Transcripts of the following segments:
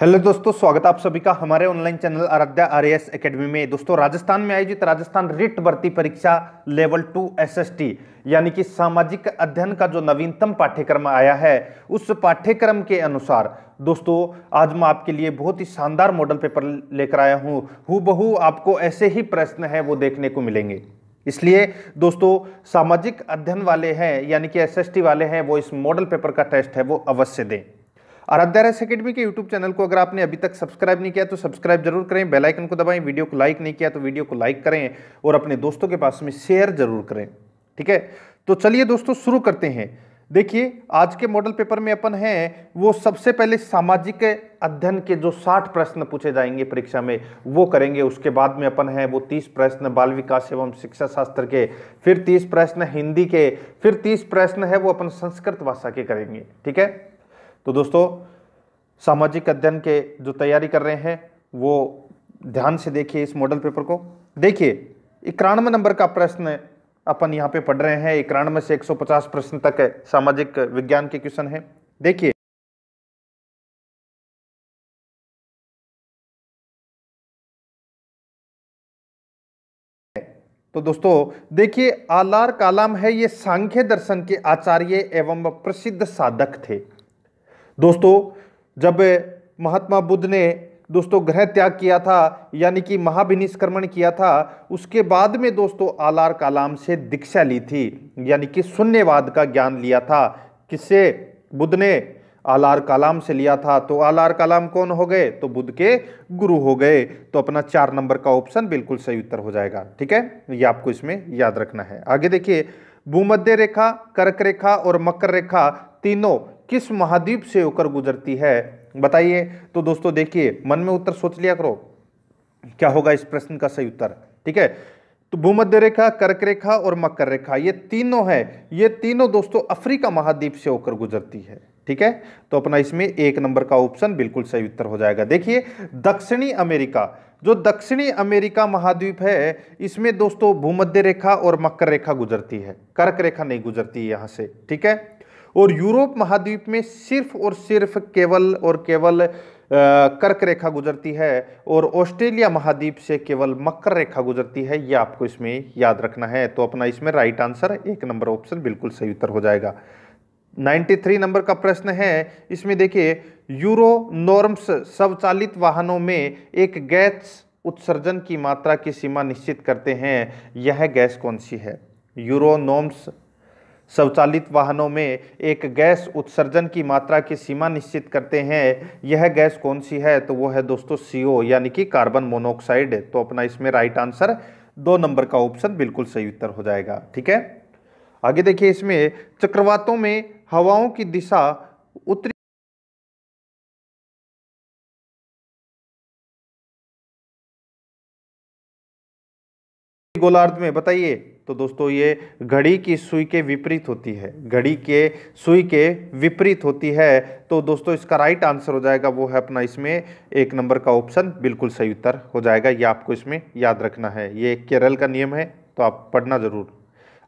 hello दोस्तों स्वागत आप सभी का हमारे online channel Aradhya S academy में दोस्तों राजस्थान में आयोजित राजस्थान रिट भर्ती परीक्षा लेवल टू एसएसटी यानी कि सामाजिक अध्ययन का जो नवीनतम पाठ्यक्रम आया है उस पाठ्यक्रम के अनुसार दोस्तों आज मैं आपके लिए बहुत ही शानदार मॉडल पेपर लेकर आया हूँ हु आपको ऐसे ही प्रश्न है वो देखने को मिलेंगे इसलिए दोस्तों सामाजिक अध्ययन वाले हैं यानी कि एस वाले हैं वो इस मॉडल पेपर का टेस्ट है वो अवश्य दें आराध्यारा अकेडमी के यूट्यूब चैनल को अगर आपने अभी तक सब्सक्राइब नहीं किया तो सब्सक्राइब जरूर करें बेल आइकन को दबाएं वीडियो को लाइक नहीं किया तो वीडियो को लाइक करें और अपने दोस्तों के पास में शेयर जरूर करें ठीक है तो चलिए दोस्तों शुरू करते हैं देखिए आज के मॉडल पेपर में अपन हैं वो सबसे पहले सामाजिक अध्ययन के जो 60 प्रश्न पूछे जाएंगे परीक्षा में वो करेंगे उसके बाद में अपन हैं वो 30 प्रश्न बाल विकास एवं शिक्षा शास्त्र के फिर 30 प्रश्न हिंदी के फिर 30 प्रश्न है वो अपन संस्कृत भाषा के करेंगे ठीक है तो दोस्तों सामाजिक अध्ययन के जो तैयारी कर रहे हैं वो ध्यान से देखिए इस मॉडल पेपर को देखिए इक्यानवे नंबर का प्रश्न अपन यहाँ पे पढ़ रहे हैं इक्यानवे से 150 प्रश्न तक सामाजिक विज्ञान के क्वेश्चन है देखिए तो दोस्तों देखिए आलार कालाम है ये सांख्य दर्शन के आचार्य एवं प्रसिद्ध साधक थे दोस्तों जब महात्मा बुद्ध ने दोस्तों ग्रह त्याग किया था यानी कि महाभिनिष्क्रमण किया था उसके बाद में दोस्तों आलार कालाम से दीक्षा ली थी यानी कि शून्यवाद का ज्ञान लिया था किससे बुद्ध ने आलार कालाम से लिया था तो आलार कालाम कौन हो गए तो बुद्ध के गुरु हो गए तो अपना चार नंबर का ऑप्शन बिल्कुल सही उत्तर हो जाएगा ठीक है ये आपको इसमें याद रखना है आगे देखिए भूमध्य रेखा कर्क रेखा और मकर रेखा तीनों किस महाद्वीप से होकर गुजरती है बताइए तो दोस्तों देखिए मन में उत्तर सोच लिया करो क्या होगा इस प्रश्न का सही उत्तर ठीक है तो भूमध्य रेखा कर्क रेखा और मकर रेखा ये तीनों है ये तीनों दोस्तों अफ्रीका महाद्वीप से होकर गुजरती है ठीक है तो अपना इसमें एक नंबर का ऑप्शन बिल्कुल सही उत्तर हो जाएगा देखिए दक्षिणी अमेरिका जो दक्षिणी अमेरिका महाद्वीप है इसमें दोस्तों भूमध्य रेखा और मकर रेखा गुजरती है कर्क रेखा नहीं गुजरती यहां से ठीक है और यूरोप महाद्वीप में सिर्फ और सिर्फ केवल और केवल कर्क रेखा गुजरती है और ऑस्ट्रेलिया महाद्वीप से केवल मकर रेखा गुजरती है यह आपको इसमें याद रखना है तो अपना इसमें राइट आंसर एक नंबर ऑप्शन बिल्कुल सही उत्तर हो जाएगा 93 नंबर का प्रश्न है इसमें देखिए यूरो नॉर्म्स स्वचालित वाहनों में एक गैस उत्सर्जन की मात्रा की सीमा निश्चित करते हैं यह गैस कौन सी है यूरो नॉर्म्स स्वचालित वाहनों में एक गैस उत्सर्जन की मात्रा की सीमा निश्चित करते हैं यह गैस कौन सी है तो वो है दोस्तों सीओ यानी कि कार्बन मोनोऑक्साइड तो अपना इसमें राइट आंसर दो नंबर का ऑप्शन बिल्कुल सही उत्तर हो जाएगा ठीक है आगे देखिए इसमें चक्रवातों में हवाओं की दिशा उत्तरी गोलार्ध में बताइए तो दोस्तों ये घड़ी की सुई के विपरीत होती है घड़ी के सुई के विपरीत होती है तो दोस्तों इसका राइट आंसर हो जाएगा वो है अपना इसमें एक नंबर का ऑप्शन बिल्कुल सही उत्तर हो जाएगा ये आपको इसमें याद रखना है ये केरल का नियम है तो आप पढ़ना ज़रूर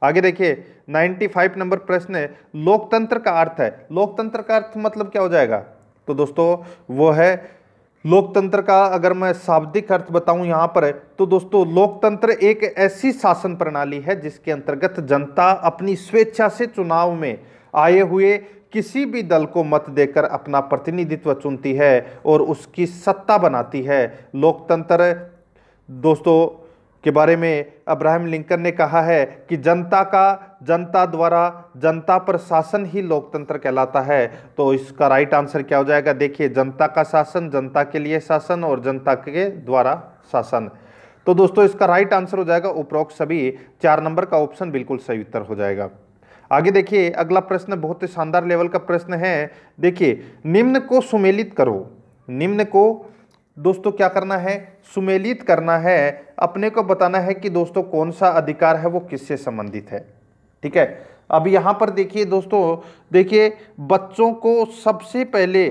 आगे देखिए 95 नंबर प्रश्न है लोकतंत्र का अर्थ है लोकतंत्र का अर्थ मतलब क्या हो जाएगा तो दोस्तों वो है लोकतंत्र का अगर मैं शाब्दिक अर्थ बताऊं यहाँ पर तो दोस्तों लोकतंत्र एक ऐसी शासन प्रणाली है जिसके अंतर्गत जनता अपनी स्वेच्छा से चुनाव में आए हुए किसी भी दल को मत देकर अपना प्रतिनिधित्व चुनती है और उसकी सत्ता बनाती है लोकतंत्र दोस्तों के बारे में अब्राहम लिंकन ने कहा है कि जनता का जनता द्वारा जनता पर शासन ही लोकतंत्र कहलाता है तो इसका राइट आंसर क्या हो जाएगा देखिए जनता का शासन जनता के लिए शासन और जनता के द्वारा शासन तो दोस्तों इसका राइट आंसर हो जाएगा उपरोक्त सभी चार नंबर का ऑप्शन बिल्कुल सही उत्तर हो जाएगा आगे देखिए अगला प्रश्न बहुत ही शानदार लेवल का प्रश्न है देखिए निम्न को सुमेलित करो निम्न को दोस्तों क्या करना है सुमेलित करना है अपने को बताना है कि दोस्तों कौन सा अधिकार है वो किससे संबंधित है ठीक है अब यहाँ पर देखिए दोस्तों देखिए बच्चों को सबसे पहले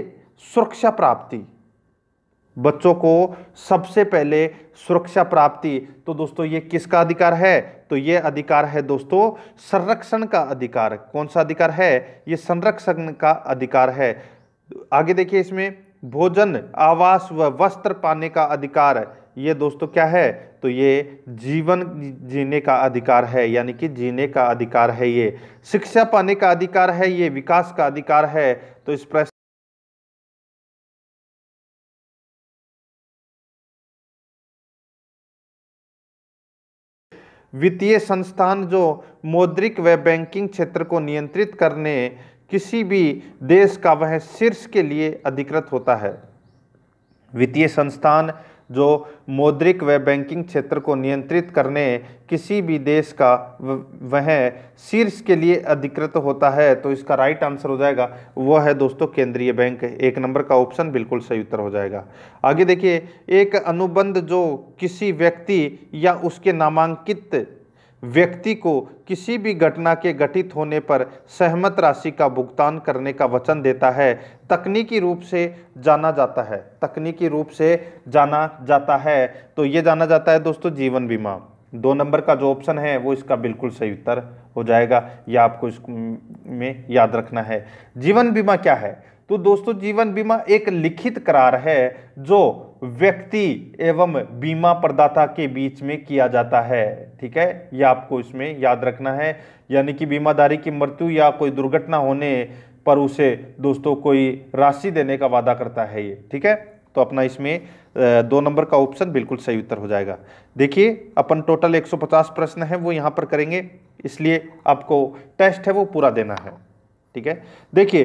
सुरक्षा प्राप्ति बच्चों को सबसे पहले सुरक्षा प्राप्ति तो दोस्तों ये किसका अधिकार है तो ये अधिकार है दोस्तों संरक्षण का अधिकार कौन सा अधिकार है ये संरक्षण का अधिकार है आगे देखिए इसमें भोजन आवास व वस्त्र पाने का अधिकार ये दोस्तों क्या है तो ये जीवन जीने का अधिकार है यानी कि जीने का अधिकार है ये शिक्षा पाने का अधिकार है ये विकास का अधिकार है तो इस प्रश्न वित्तीय संस्थान जो मौद्रिक व बैंकिंग क्षेत्र को नियंत्रित करने किसी भी देश का वह शीर्ष के लिए अधिकृत होता है वित्तीय संस्थान जो मौद्रिक व बैंकिंग क्षेत्र को नियंत्रित करने किसी भी देश का वह शीर्ष के लिए अधिकृत होता है तो इसका राइट आंसर हो जाएगा वह है दोस्तों केंद्रीय बैंक एक नंबर का ऑप्शन बिल्कुल सही उत्तर हो जाएगा आगे देखिए एक अनुबंध जो किसी व्यक्ति या उसके नामांकित व्यक्ति को किसी भी घटना के घटित होने पर सहमत राशि का भुगतान करने का वचन देता है तकनीकी रूप से जाना जाता है तकनीकी रूप से जाना जाता है तो ये जाना जाता है दोस्तों जीवन बीमा दो नंबर का जो ऑप्शन है वो इसका बिल्कुल सही उत्तर हो जाएगा यह आपको इस में याद रखना है जीवन बीमा क्या है तो दोस्तों जीवन बीमा एक लिखित करार है जो व्यक्ति एवं बीमा प्रदाता के बीच में किया जाता है ठीक है यह आपको इसमें याद रखना है यानी कि बीमाधारी की मृत्यु या कोई दुर्घटना होने पर उसे दोस्तों कोई राशि देने का वादा करता है ये ठीक है तो अपना इसमें दो नंबर का ऑप्शन बिल्कुल सही उत्तर हो जाएगा देखिए अपन टोटल 150 प्रश्न है वो यहाँ पर करेंगे इसलिए आपको टेस्ट है वो पूरा देना है ठीक है देखिए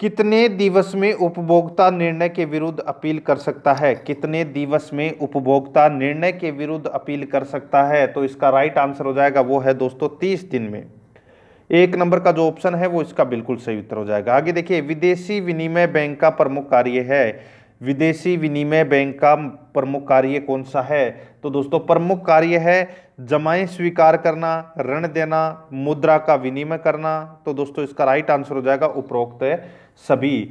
कितने दिवस में उपभोक्ता निर्णय के विरुद्ध अपील कर सकता है कितने दिवस में उपभोक्ता निर्णय के विरुद्ध अपील कर सकता है तो इसका राइट आंसर हो जाएगा वो है दोस्तों तीस दिन में एक नंबर का जो ऑप्शन है वो इसका बिल्कुल सही उत्तर हो जाएगा आगे देखिए विदेशी विनिमय बैंक का प्रमुख कार्य है विदेशी विनिमय बैंक का प्रमुख कार्य कौन सा है तो दोस्तों प्रमुख कार्य है जमाएं स्वीकार करना ऋण देना मुद्रा का विनिमय करना तो दोस्तों इसका राइट आंसर हो जाएगा उपरोक्त सभी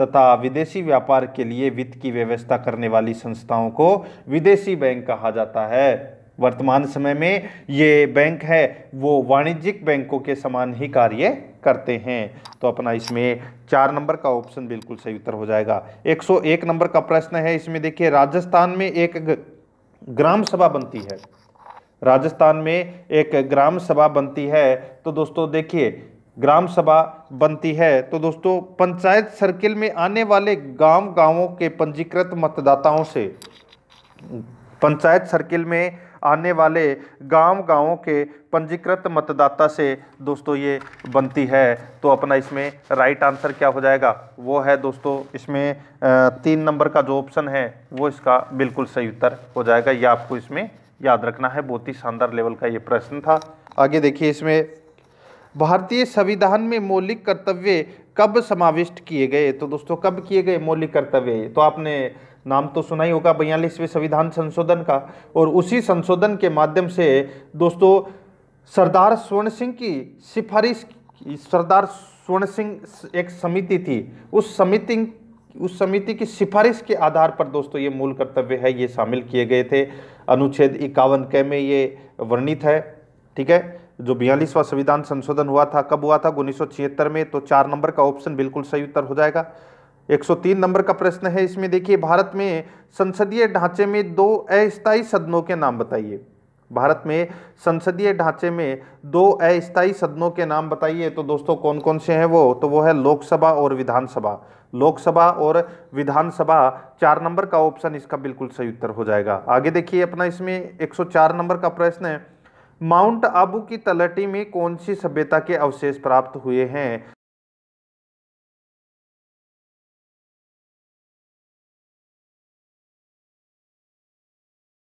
तथा विदेशी व्यापार के लिए वित्त की व्यवस्था करने वाली संस्थाओं को विदेशी बैंक कहा जाता है वर्तमान समय में ये बैंक है वो वाणिज्यिक बैंकों के समान ही कार्य करते हैं तो अपना इसमें चार नंबर का ऑप्शन बिल्कुल सही उत्तर हो जाएगा 101 नंबर का प्रश्न है इसमें देखिए राजस्थान में एक ग्राम सभा बनती है राजस्थान में एक ग्राम सभा बनती है तो दोस्तों देखिए ग्राम सभा बनती है तो दोस्तों पंचायत सर्किल में आने वाले गांव गांवों के पंजीकृत मतदाताओं से पंचायत सर्किल में आने वाले गांव गाँव के पंजीकृत मतदाता से दोस्तों ये बनती है तो अपना इसमें राइट आंसर क्या हो जाएगा वो है दोस्तों इसमें तीन नंबर का जो ऑप्शन है वो इसका बिल्कुल सही उत्तर हो जाएगा यह आपको इसमें याद रखना है बहुत ही शानदार लेवल का ये प्रश्न था आगे देखिए इसमें भारतीय संविधान में मौलिक कर्तव्य कब समाविष्ट किए गए तो दोस्तों कब किए गए मौलिक कर्तव्य तो आपने नाम तो सुना ही होगा बयालीसवें संविधान संशोधन का और उसी संशोधन के माध्यम से दोस्तों सरदार स्वर्ण सिंह की सिफारिश सरदार स्वर्ण सिंह एक समिति थी उस समिति उस समिति की सिफारिश के आधार पर दोस्तों ये मूल कर्तव्य है ये शामिल किए गए थे अनुच्छेद इक्यावन के में ये वर्णित है ठीक है जो बयालीसवा संविधान संशोधन हुआ था कब हुआ था उन्नीस में तो चार नंबर का ऑप्शन बिल्कुल सही उत्तर हो जाएगा 103 नंबर का प्रश्न है इसमें देखिए भारत में संसदीय ढांचे में दो अस्थायी सदनों के नाम बताइए भारत में संसदीय ढांचे में दो अस्थायी सदनों के नाम बताइए तो दोस्तों कौन कौन से हैं वो तो वो है लोकसभा और विधानसभा लोकसभा और विधानसभा चार नंबर का ऑप्शन इसका बिल्कुल सही उत्तर हो जाएगा आगे देखिए अपना इसमें 104 नंबर का प्रश्न है माउंट आबू की तलहटी में कौन सी सभ्यता के अवशेष प्राप्त हुए हैं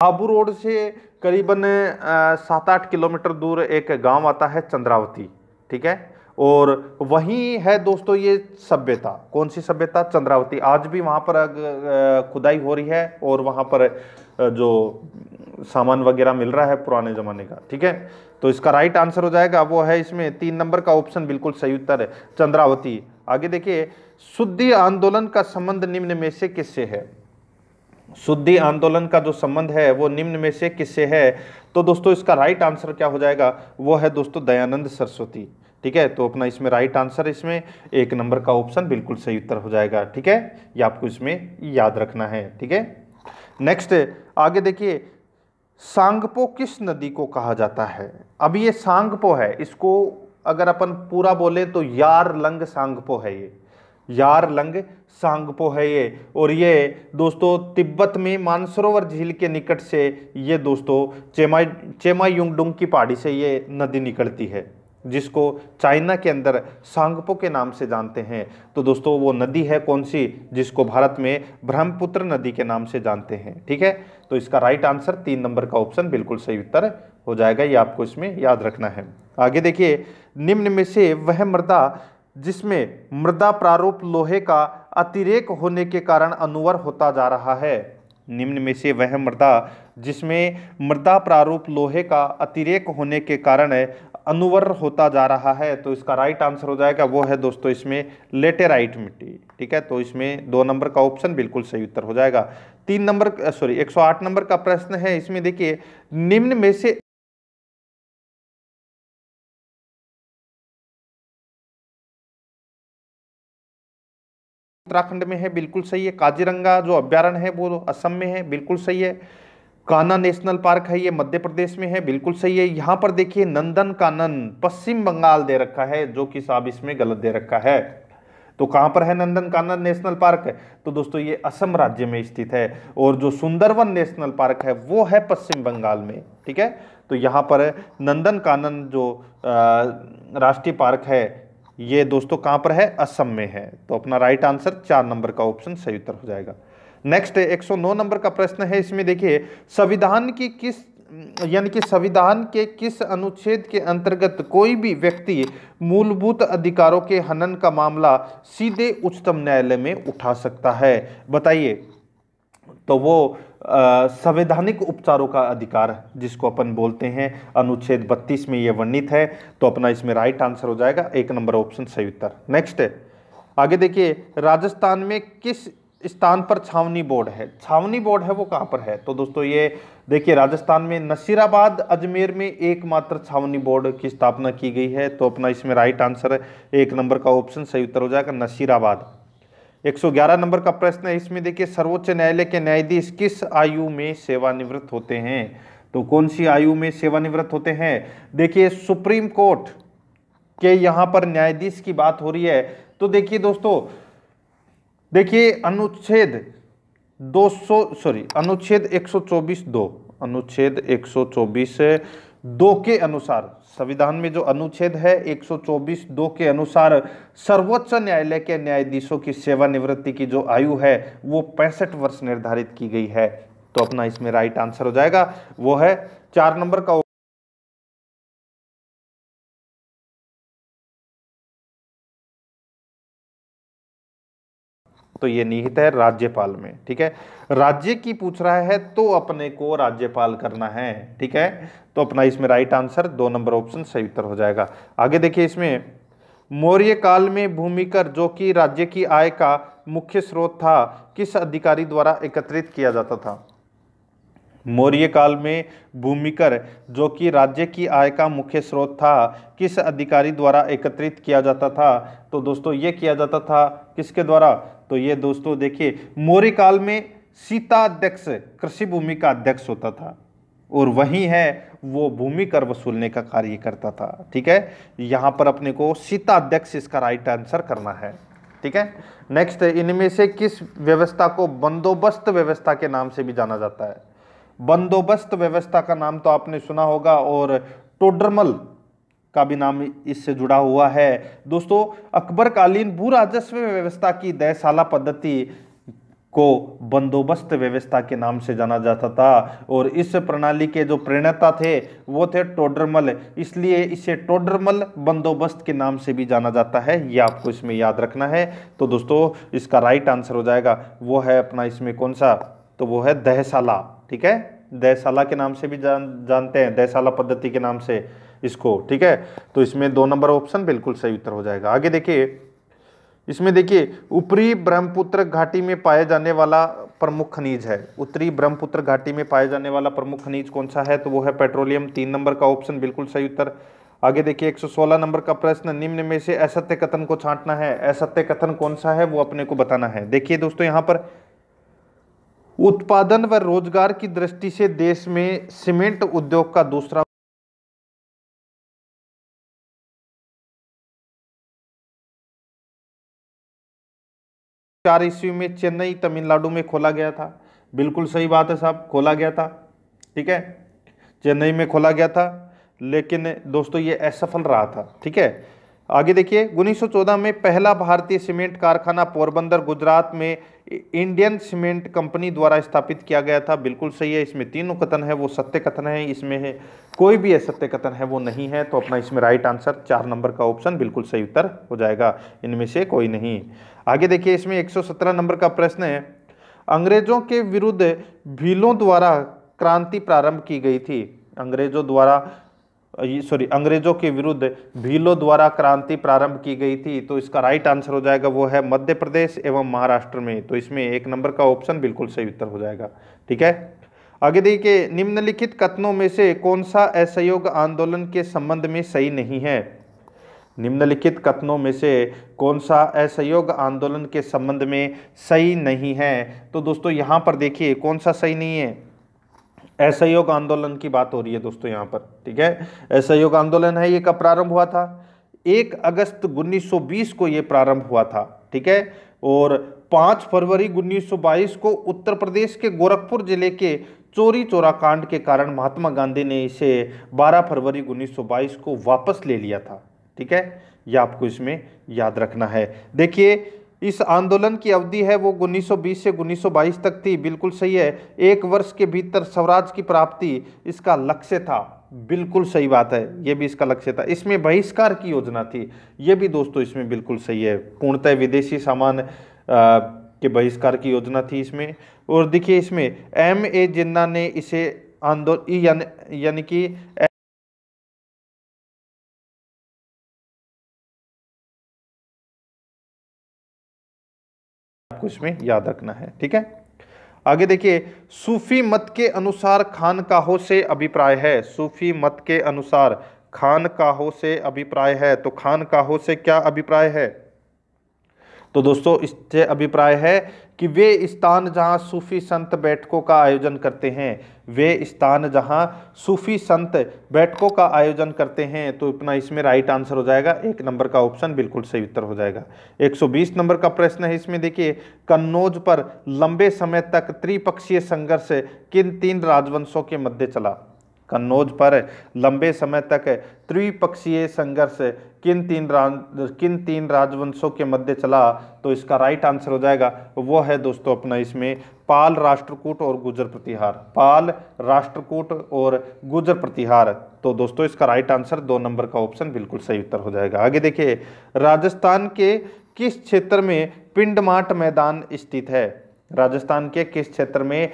हाबू रोड से करीबन सात आठ किलोमीटर दूर एक गांव आता है चंद्रावती ठीक है और वहीं है दोस्तों ये सभ्यता कौन सी सभ्यता चंद्रावती आज भी वहाँ पर खुदाई हो रही है और वहाँ पर जो सामान वगैरह मिल रहा है पुराने ज़माने का ठीक है तो इसका राइट आंसर हो जाएगा वो है इसमें तीन नंबर का ऑप्शन बिल्कुल सही उत्तर है चंद्रावती आगे देखिए शुद्धि आंदोलन का संबंध निम्न में से किससे है शुद्धि आंदोलन का जो संबंध है वो निम्न में से किससे है तो दोस्तों इसका राइट आंसर क्या हो जाएगा वो है दोस्तों दयानंद सरस्वती ठीक है तो अपना इसमें राइट आंसर इसमें एक नंबर का ऑप्शन बिल्कुल सही उत्तर हो जाएगा ठीक है ये आपको इसमें याद रखना है ठीक है नेक्स्ट आगे देखिए सांगपो किस नदी को कहा जाता है अब ये सांगपो है इसको अगर अपन पूरा बोले तो यार लंग सांगपो है ये यारलंग सांगपो है ये और ये दोस्तों तिब्बत में मानसरोवर झील के निकट से ये दोस्तों चेमा चेमायुंगडुंग की पहाड़ी से ये नदी निकलती है जिसको चाइना के अंदर सांगपो के नाम से जानते हैं तो दोस्तों वो नदी है कौन सी जिसको भारत में ब्रह्मपुत्र नदी के नाम से जानते हैं ठीक है तो इसका राइट आंसर तीन नंबर का ऑप्शन बिल्कुल सही उत्तर हो जाएगा ये आपको इसमें याद रखना है आगे देखिए निम्न में से वह मृदा जिसमें मृदा प्रारूप लोहे का अतिरेक होने के कारण अनुवर होता जा रहा है निम्न में से वह मृदा जिसमें मृदा प्रारूप लोहे का अतिरेक होने के कारण अनुवर होता जा रहा है तो इसका राइट आंसर हो जाएगा वो है दोस्तों इसमें लेटेराइट मिट्टी ठीक है तो इसमें दो नंबर का ऑप्शन बिल्कुल सही उत्तर हो जाएगा तीन नंबर सॉरी 108 नंबर का प्रश्न है इसमें देखिए निम्न में से उत्तराखंड में है बिल्कुल सही है काजीरंगा जो अभ्यारण्य है वो असम में है बिल्कुल सही है कान्हा नेशनल पार्क है ये मध्य प्रदेश में है बिल्कुल सही है यहाँ पर देखिए नंदन कानन पश्चिम बंगाल दे रखा है जो कि साहब इसमें गलत दे रखा है तो कहाँ पर है नंदन कानन नेशनल पार्क तो दोस्तों ये असम राज्य में स्थित है और जो सुंदरवन नेशनल पार्क है वो है पश्चिम बंगाल में ठीक है तो यहाँ पर नंदन कानन जो राष्ट्रीय पार्क है ये दोस्तों कहां पर है असम में है तो अपना राइट आंसर चार नंबर का ऑप्शन सही उत्तर हो जाएगा नेक्स्ट 109 नंबर का प्रश्न है इसमें देखिए संविधान की किस यानी कि संविधान के किस अनुच्छेद के अंतर्गत कोई भी व्यक्ति मूलभूत अधिकारों के हनन का मामला सीधे उच्चतम न्यायालय में उठा सकता है बताइए तो वो संवैधानिक उपचारों का अधिकार जिसको अपन बोलते हैं अनुच्छेद 32 में यह वर्णित है तो अपना इसमें राइट आंसर हो जाएगा एक नंबर ऑप्शन सही उत्तर नेक्स्ट आगे देखिए राजस्थान में किस स्थान पर छावनी बोर्ड है छावनी बोर्ड है वो कहाँ पर है तो दोस्तों ये देखिए राजस्थान में नसीराबाद अजमेर में एकमात्र छावनी बोर्ड की स्थापना की गई है तो अपना इसमें राइट आंसर एक नंबर का ऑप्शन सही उत्तर हो जाएगा नसीराबाद 111 नंबर का प्रश्न है इसमें देखिए सर्वोच्च न्यायालय के न्यायाधीश किस आयु में सेवानिवृत्त होते हैं तो कौन सी आयु में सेवानिवृत्त होते हैं देखिए सुप्रीम कोर्ट के यहाँ पर न्यायाधीश की बात हो रही है तो देखिए दोस्तों देखिए अनुच्छेद 200 सॉरी अनुच्छेद 124 दो अनुच्छेद 124 दो के अनुसार संविधान में जो अनुच्छेद है 124 दो के अनुसार सर्वोच्च न्यायालय के न्यायाधीशों की सेवानिवृत्ति की जो आयु है वो पैंसठ वर्ष निर्धारित की गई है तो अपना इसमें राइट आंसर हो जाएगा वो है चार नंबर का तो ये निहित है राज्यपाल में ठीक है राज्य की पूछ रहा है तो अपने को राज्यपाल करना है ठीक है तो अपना इसमें राइट आंसर दो नंबर ऑप्शन सही उत्तर हो जाएगा आगे देखिए इसमें मौर्य काल में भूमिकर जो कि राज्य की आय का मुख्य स्रोत था किस अधिकारी द्वारा एकत्रित किया जाता था मौर्य काल में भूमिकर जो कि राज्य की आय का मुख्य स्रोत था किस अधिकारी द्वारा एकत्रित किया जाता था तो दोस्तों ये किया जाता था किसके द्वारा तो ये दोस्तों देखिए मौर्य काल में सीताध्यक्ष कृषि भूमि का अध्यक्ष होता था और वही है वो भूमि कर वसूलने का कार्य करता था ठीक है यहां पर अपने को सीताध्यक्ष इसका राइट आंसर करना है ठीक है नेक्स्ट इनमें से किस व्यवस्था को बंदोबस्त व्यवस्था के नाम से भी जाना जाता है बंदोबस्त व्यवस्था का नाम तो आपने सुना होगा और टोडरमल का भी नाम इससे जुड़ा हुआ है दोस्तों अकबर कालीन राजस्व व्यवस्था की दयशाला पद्धति को बंदोबस्त व्यवस्था के नाम से जाना जाता था और इस प्रणाली के जो प्रणेता थे वो थे टोडरमल इसलिए इसे टोडरमल बंदोबस्त के नाम से भी जाना जाता है ये आपको इसमें याद रखना है तो दोस्तों इसका राइट आंसर हो जाएगा वो है अपना इसमें कौन सा तो वो है दहशाला ठीक है दहशाला के नाम से भी जान जानते हैं दहशाला पद्धति के नाम से इसको ठीक है तो इसमें दो नंबर ऑप्शन बिल्कुल सही उत्तर हो जाएगा आगे देखिए इसमें देखिए ऊपरी ब्रह्मपुत्र घाटी में पाया जाने वाला प्रमुख खनिज है उत्तरी ब्रह्मपुत्र घाटी में पाया जाने वाला प्रमुख खनिज कौन सा है तो वो है पेट्रोलियम तीन नंबर का ऑप्शन बिल्कुल सही उत्तर आगे देखिए 116 नंबर का प्रश्न निम्न में से असत्य कथन को छांटना है असत्य कथन कौन सा है वो अपने को बताना है देखिए दोस्तों यहाँ पर उत्पादन व रोजगार की दृष्टि से देश में सीमेंट उद्योग का दूसरा चार ईस्वी में चेन्नई तमिलनाडु में खोला गया था बिल्कुल सही बात है साहब खोला गया था ठीक है चेन्नई में खोला गया था लेकिन दोस्तों ये असफल रहा था ठीक है आगे देखिए उन्नीस में पहला भारतीय सीमेंट कारखाना पोरबंदर गुजरात में इंडियन सीमेंट कंपनी द्वारा स्थापित किया गया था बिल्कुल सही है इसमें तीनों कथन है वो सत्य कथन है इसमें है कोई भी असत्य कथन है वो नहीं है तो अपना इसमें राइट आंसर चार नंबर का ऑप्शन बिल्कुल सही उत्तर हो जाएगा इनमें से कोई नहीं आगे देखिए इसमें एक नंबर का प्रश्न है अंग्रेजों के विरुद्ध भीलों द्वारा क्रांति प्रारंभ की गई थी अंग्रेजों द्वारा सॉरी अंग्रेजों के विरुद्ध भीलों द्वारा क्रांति प्रारंभ की गई थी तो इसका राइट आंसर हो जाएगा वो है मध्य प्रदेश एवं महाराष्ट्र में तो इसमें एक नंबर का ऑप्शन बिल्कुल सही उत्तर हो जाएगा ठीक है आगे देखिए निम्नलिखित कथनों में से कौन सा असहयोग आंदोलन के संबंध में सही नहीं है निम्नलिखित कथनों में से कौन सा असहयोग आंदोलन के संबंध में सही नहीं है तो दोस्तों यहाँ पर देखिए कौन सा सही नहीं है असहयोग आंदोलन की बात हो रही है दोस्तों यहाँ पर ठीक है असहयोग आंदोलन है ये कब प्रारंभ हुआ था एक अगस्त 1920 को ये प्रारंभ हुआ था ठीक है और पाँच फरवरी 1922 को उत्तर प्रदेश के गोरखपुर जिले के चोरी चोरा कांड के कारण महात्मा गांधी ने इसे 12 फरवरी 1922 को वापस ले लिया था ठीक है ये आपको इसमें याद रखना है देखिए इस आंदोलन की अवधि है वो 1920 से 1922 तक थी बिल्कुल सही है एक वर्ष के भीतर स्वराज की प्राप्ति इसका लक्ष्य था बिल्कुल सही बात है ये भी इसका लक्ष्य था इसमें बहिष्कार की योजना थी ये भी दोस्तों इसमें बिल्कुल सही है पूर्णतः विदेशी सामान के बहिष्कार की योजना थी इसमें और देखिए इसमें एम ए जिन्ना ने इसे आंदोलन यानी यानी कि आपको इसमें याद रखना है ठीक है आगे देखिए सूफी मत के अनुसार खान काहो से अभिप्राय है सूफी मत के अनुसार खान काहो से अभिप्राय है तो खान काहो से क्या अभिप्राय है तो दोस्तों इससे अभिप्राय है कि वे स्थान जहां सूफी संत बैठकों का आयोजन करते हैं वे स्थान जहां सूफी संत बैठकों का आयोजन करते हैं तो अपना इसमें राइट आंसर हो जाएगा एक नंबर का ऑप्शन बिल्कुल सही उत्तर हो जाएगा 120 नंबर का प्रश्न है इसमें देखिए कन्नौज पर लंबे समय तक त्रिपक्षीय संघर्ष किन तीन राजवंशों के मध्य चला कन्नौज पर लंबे समय तक त्रिपक्षीय संघर्ष किन तीन राज किन तीन राजवंशों के मध्य चला तो इसका राइट आंसर हो जाएगा वो है दोस्तों अपना इसमें पाल राष्ट्रकूट और गुजर प्रतिहार पाल राष्ट्रकूट और गुजर प्रतिहार तो दोस्तों इसका राइट आंसर दो नंबर का ऑप्शन बिल्कुल सही उत्तर हो जाएगा आगे देखिए राजस्थान के किस क्षेत्र में पिंडमाट मैदान स्थित है राजस्थान के किस क्षेत्र में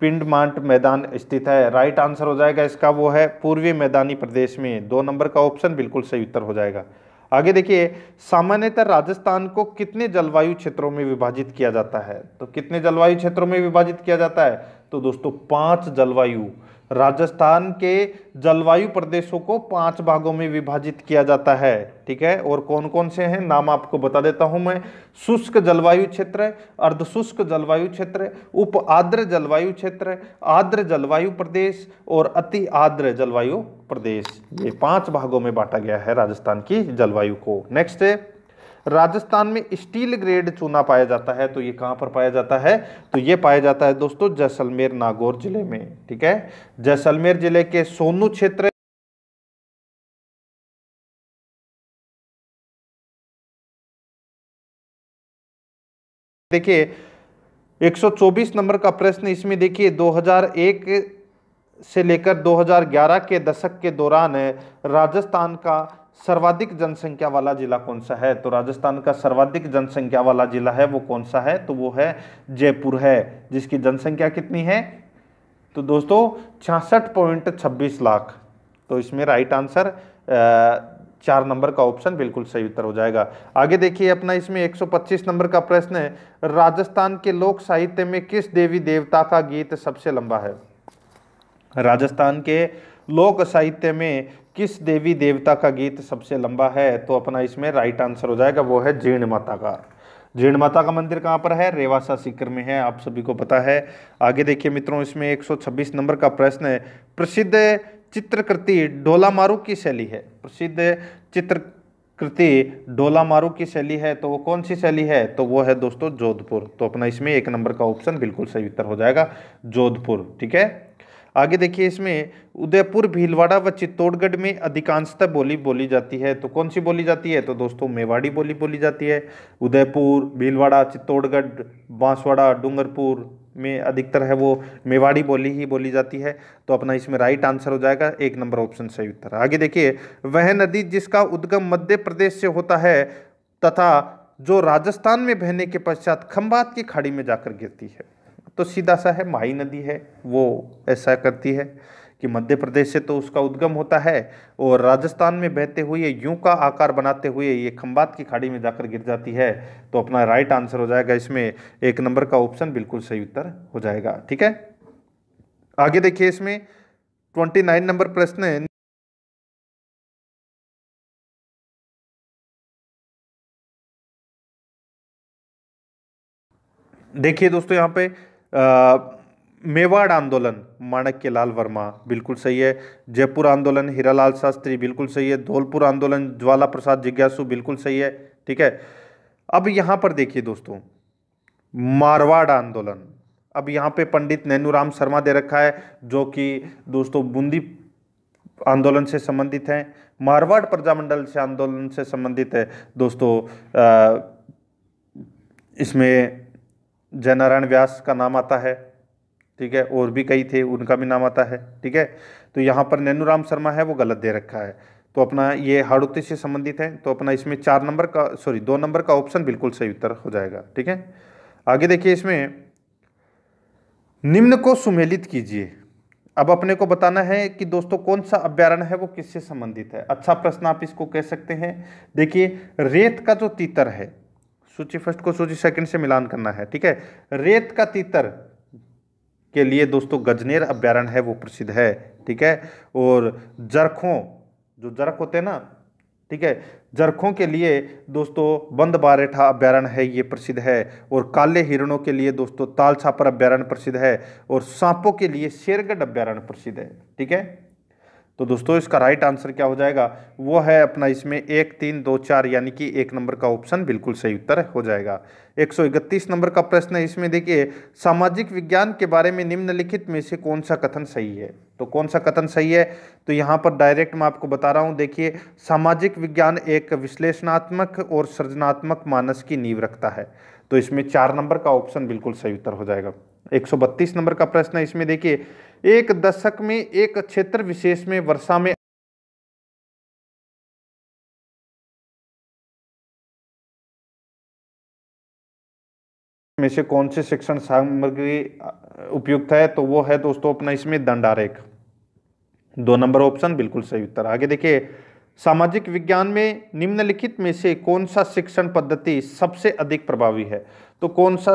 पिंडमांट मैदान स्थित है राइट आंसर हो जाएगा इसका वो है पूर्वी मैदानी प्रदेश में दो नंबर का ऑप्शन बिल्कुल सही उत्तर हो जाएगा आगे देखिए सामान्यतः राजस्थान को कितने जलवायु क्षेत्रों में विभाजित किया जाता है तो कितने जलवायु क्षेत्रों में विभाजित किया जाता है तो दोस्तों पांच जलवायु राजस्थान के जलवायु प्रदेशों को पांच भागों में विभाजित किया जाता है ठीक है और कौन कौन से हैं नाम आपको बता देता हूं मैं शुष्क जलवायु क्षेत्र अर्धशुष्क जलवायु क्षेत्र उप आर्द्र जलवायु क्षेत्र आर्द्र जलवायु प्रदेश और अति आर्द्र जलवायु प्रदेश ये पांच भागों में बांटा गया है राजस्थान की जलवायु को नेक्स्ट है राजस्थान में स्टील ग्रेड चूना पाया जाता है तो ये कहाँ पर पाया जाता है तो ये पाया जाता है दोस्तों जैसलमेर नागौर जिले में ठीक है जैसलमेर जिले के सोनू क्षेत्र देखिए 124 नंबर का प्रश्न इसमें देखिए 2001 से लेकर 2011 के दशक के दौरान राजस्थान का सर्वाधिक जनसंख्या वाला जिला कौन सा है तो राजस्थान का सर्वाधिक जनसंख्या वाला जिला है वो कौन सा है तो वो है जयपुर है जिसकी जनसंख्या कितनी है तो दोस्तों छियासठ छब्बीस लाख तो इसमें राइट आंसर चार नंबर का ऑप्शन बिल्कुल सही उत्तर हो जाएगा आगे देखिए अपना इसमें 125 नंबर का प्रश्न है राजस्थान के लोक साहित्य में किस देवी देवता का गीत सबसे लंबा है राजस्थान के लोक साहित्य में किस देवी देवता का गीत सबसे लंबा है तो अपना इसमें राइट आंसर हो जाएगा वो है जीर्ण माता का जीर्ण माता का मंदिर कहाँ पर है रेवासा सीकर में है आप सभी को पता है आगे देखिए मित्रों इसमें 126 नंबर का प्रश्न है प्रसिद्ध चित्रकृति डोलामारू की शैली है प्रसिद्ध चित्रकृति डोलामारू की शैली है तो वो कौन सी शैली है तो वो है दोस्तों जोधपुर तो अपना इसमें एक नंबर का ऑप्शन बिल्कुल सही उत्तर हो जाएगा जोधपुर ठीक है आगे देखिए इसमें उदयपुर भीलवाड़ा व चित्तौड़गढ़ में अधिकांशतः बोली बोली जाती है तो कौन सी बोली जाती है तो दोस्तों मेवाड़ी बोली बोली जाती है उदयपुर भीलवाड़ा चित्तौड़गढ़ बांसवाड़ा डूंगरपुर में अधिकतर है वो मेवाड़ी बोली ही बोली जाती है तो अपना इसमें राइट आंसर हो जाएगा एक नंबर ऑप्शन सही उत्तर आगे देखिए वह नदी जिसका उद्गम मध्य प्रदेश से होता है तथा जो राजस्थान में बहने के पश्चात खम्बात की खाड़ी में जाकर गिरती है तो सीधा सा है माही नदी है वो ऐसा करती है कि मध्य प्रदेश से तो उसका उद्गम होता है और राजस्थान में बहते हुए यूं का आकार बनाते हुए ये खम्बात की खाड़ी में जाकर गिर जाती है तो अपना राइट आंसर हो जाएगा इसमें एक नंबर का ऑप्शन बिल्कुल सही उत्तर हो जाएगा ठीक है आगे देखिए इसमें ट्वेंटी नाइन नंबर प्रश्न देखिए दोस्तों यहाँ पे मेवाड़ आंदोलन माणक्य लाल वर्मा बिल्कुल सही है जयपुर आंदोलन हीरालाल शास्त्री बिल्कुल सही है धौलपुर आंदोलन ज्वाला प्रसाद जिज्ञासु बिल्कुल सही है ठीक है अब यहाँ पर देखिए दोस्तों मारवाड़ आंदोलन अब यहाँ पे पंडित नैनूराम शर्मा दे रखा है जो कि दोस्तों बूंदी आंदोलन से संबंधित हैं मारवाड़ प्रजामंडल से आंदोलन से संबंधित है दोस्तों आ, इसमें जयनारायण व्यास का नाम आता है ठीक है और भी कई थे उनका भी नाम आता है ठीक है तो यहाँ पर नैनूराम शर्मा है वो गलत दे रखा है तो अपना ये हाड़ोती से संबंधित है तो अपना इसमें चार नंबर का सॉरी दो नंबर का ऑप्शन बिल्कुल सही उत्तर हो जाएगा ठीक है आगे देखिए इसमें निम्न को सुमेलित कीजिए अब अपने को बताना है कि दोस्तों कौन सा अभ्यारण है वो किससे संबंधित है अच्छा प्रश्न आप इसको कह सकते हैं देखिए रेत का जो तीतर है सूची फर्स्ट को सूची सेकंड से मिलान करना है ठीक है रेत का तीतर के लिए दोस्तों गजनेर अभ्यारण्य है वो प्रसिद्ध है ठीक है और जरखों जो जरख होते हैं ना ठीक है जरखों के लिए दोस्तों बंद बारेठा अभ्यारण्य है ये प्रसिद्ध है और काले हिरणों के लिए दोस्तों ताल छापर अभ्यारण्य प्रसिद्ध है और सांपों के लिए शेरगढ़ अभ्यारण्य प्रसिद्ध है ठीक है तो दोस्तों इसका राइट आंसर क्या हो जाएगा वो है अपना इसमें एक तीन दो चार यानी कि एक नंबर का ऑप्शन बिल्कुल सही उत्तर हो जाएगा एक सौ इकतीस नंबर का प्रश्न है इसमें देखिए सामाजिक विज्ञान के बारे में निम्नलिखित में से कौन सा कथन सही है तो कौन सा कथन सही है तो यहाँ पर डायरेक्ट मैं आपको बता रहा हूँ देखिए सामाजिक विज्ञान एक विश्लेषणात्मक और सृजनात्मक मानस की नींव रखता है तो इसमें चार नंबर का ऑप्शन बिल्कुल सही उत्तर हो जाएगा एक नंबर का प्रश्न है इसमें देखिए एक दशक में एक क्षेत्र विशेष में वर्षा में में से कौन से शिक्षण सामग्री उपयुक्त है तो वो है दोस्तों अपना इसमें दंडारेख दो नंबर ऑप्शन बिल्कुल सही उत्तर आगे देखिए सामाजिक विज्ञान में निम्नलिखित में से कौन सा शिक्षण पद्धति सबसे अधिक प्रभावी है तो कौन सा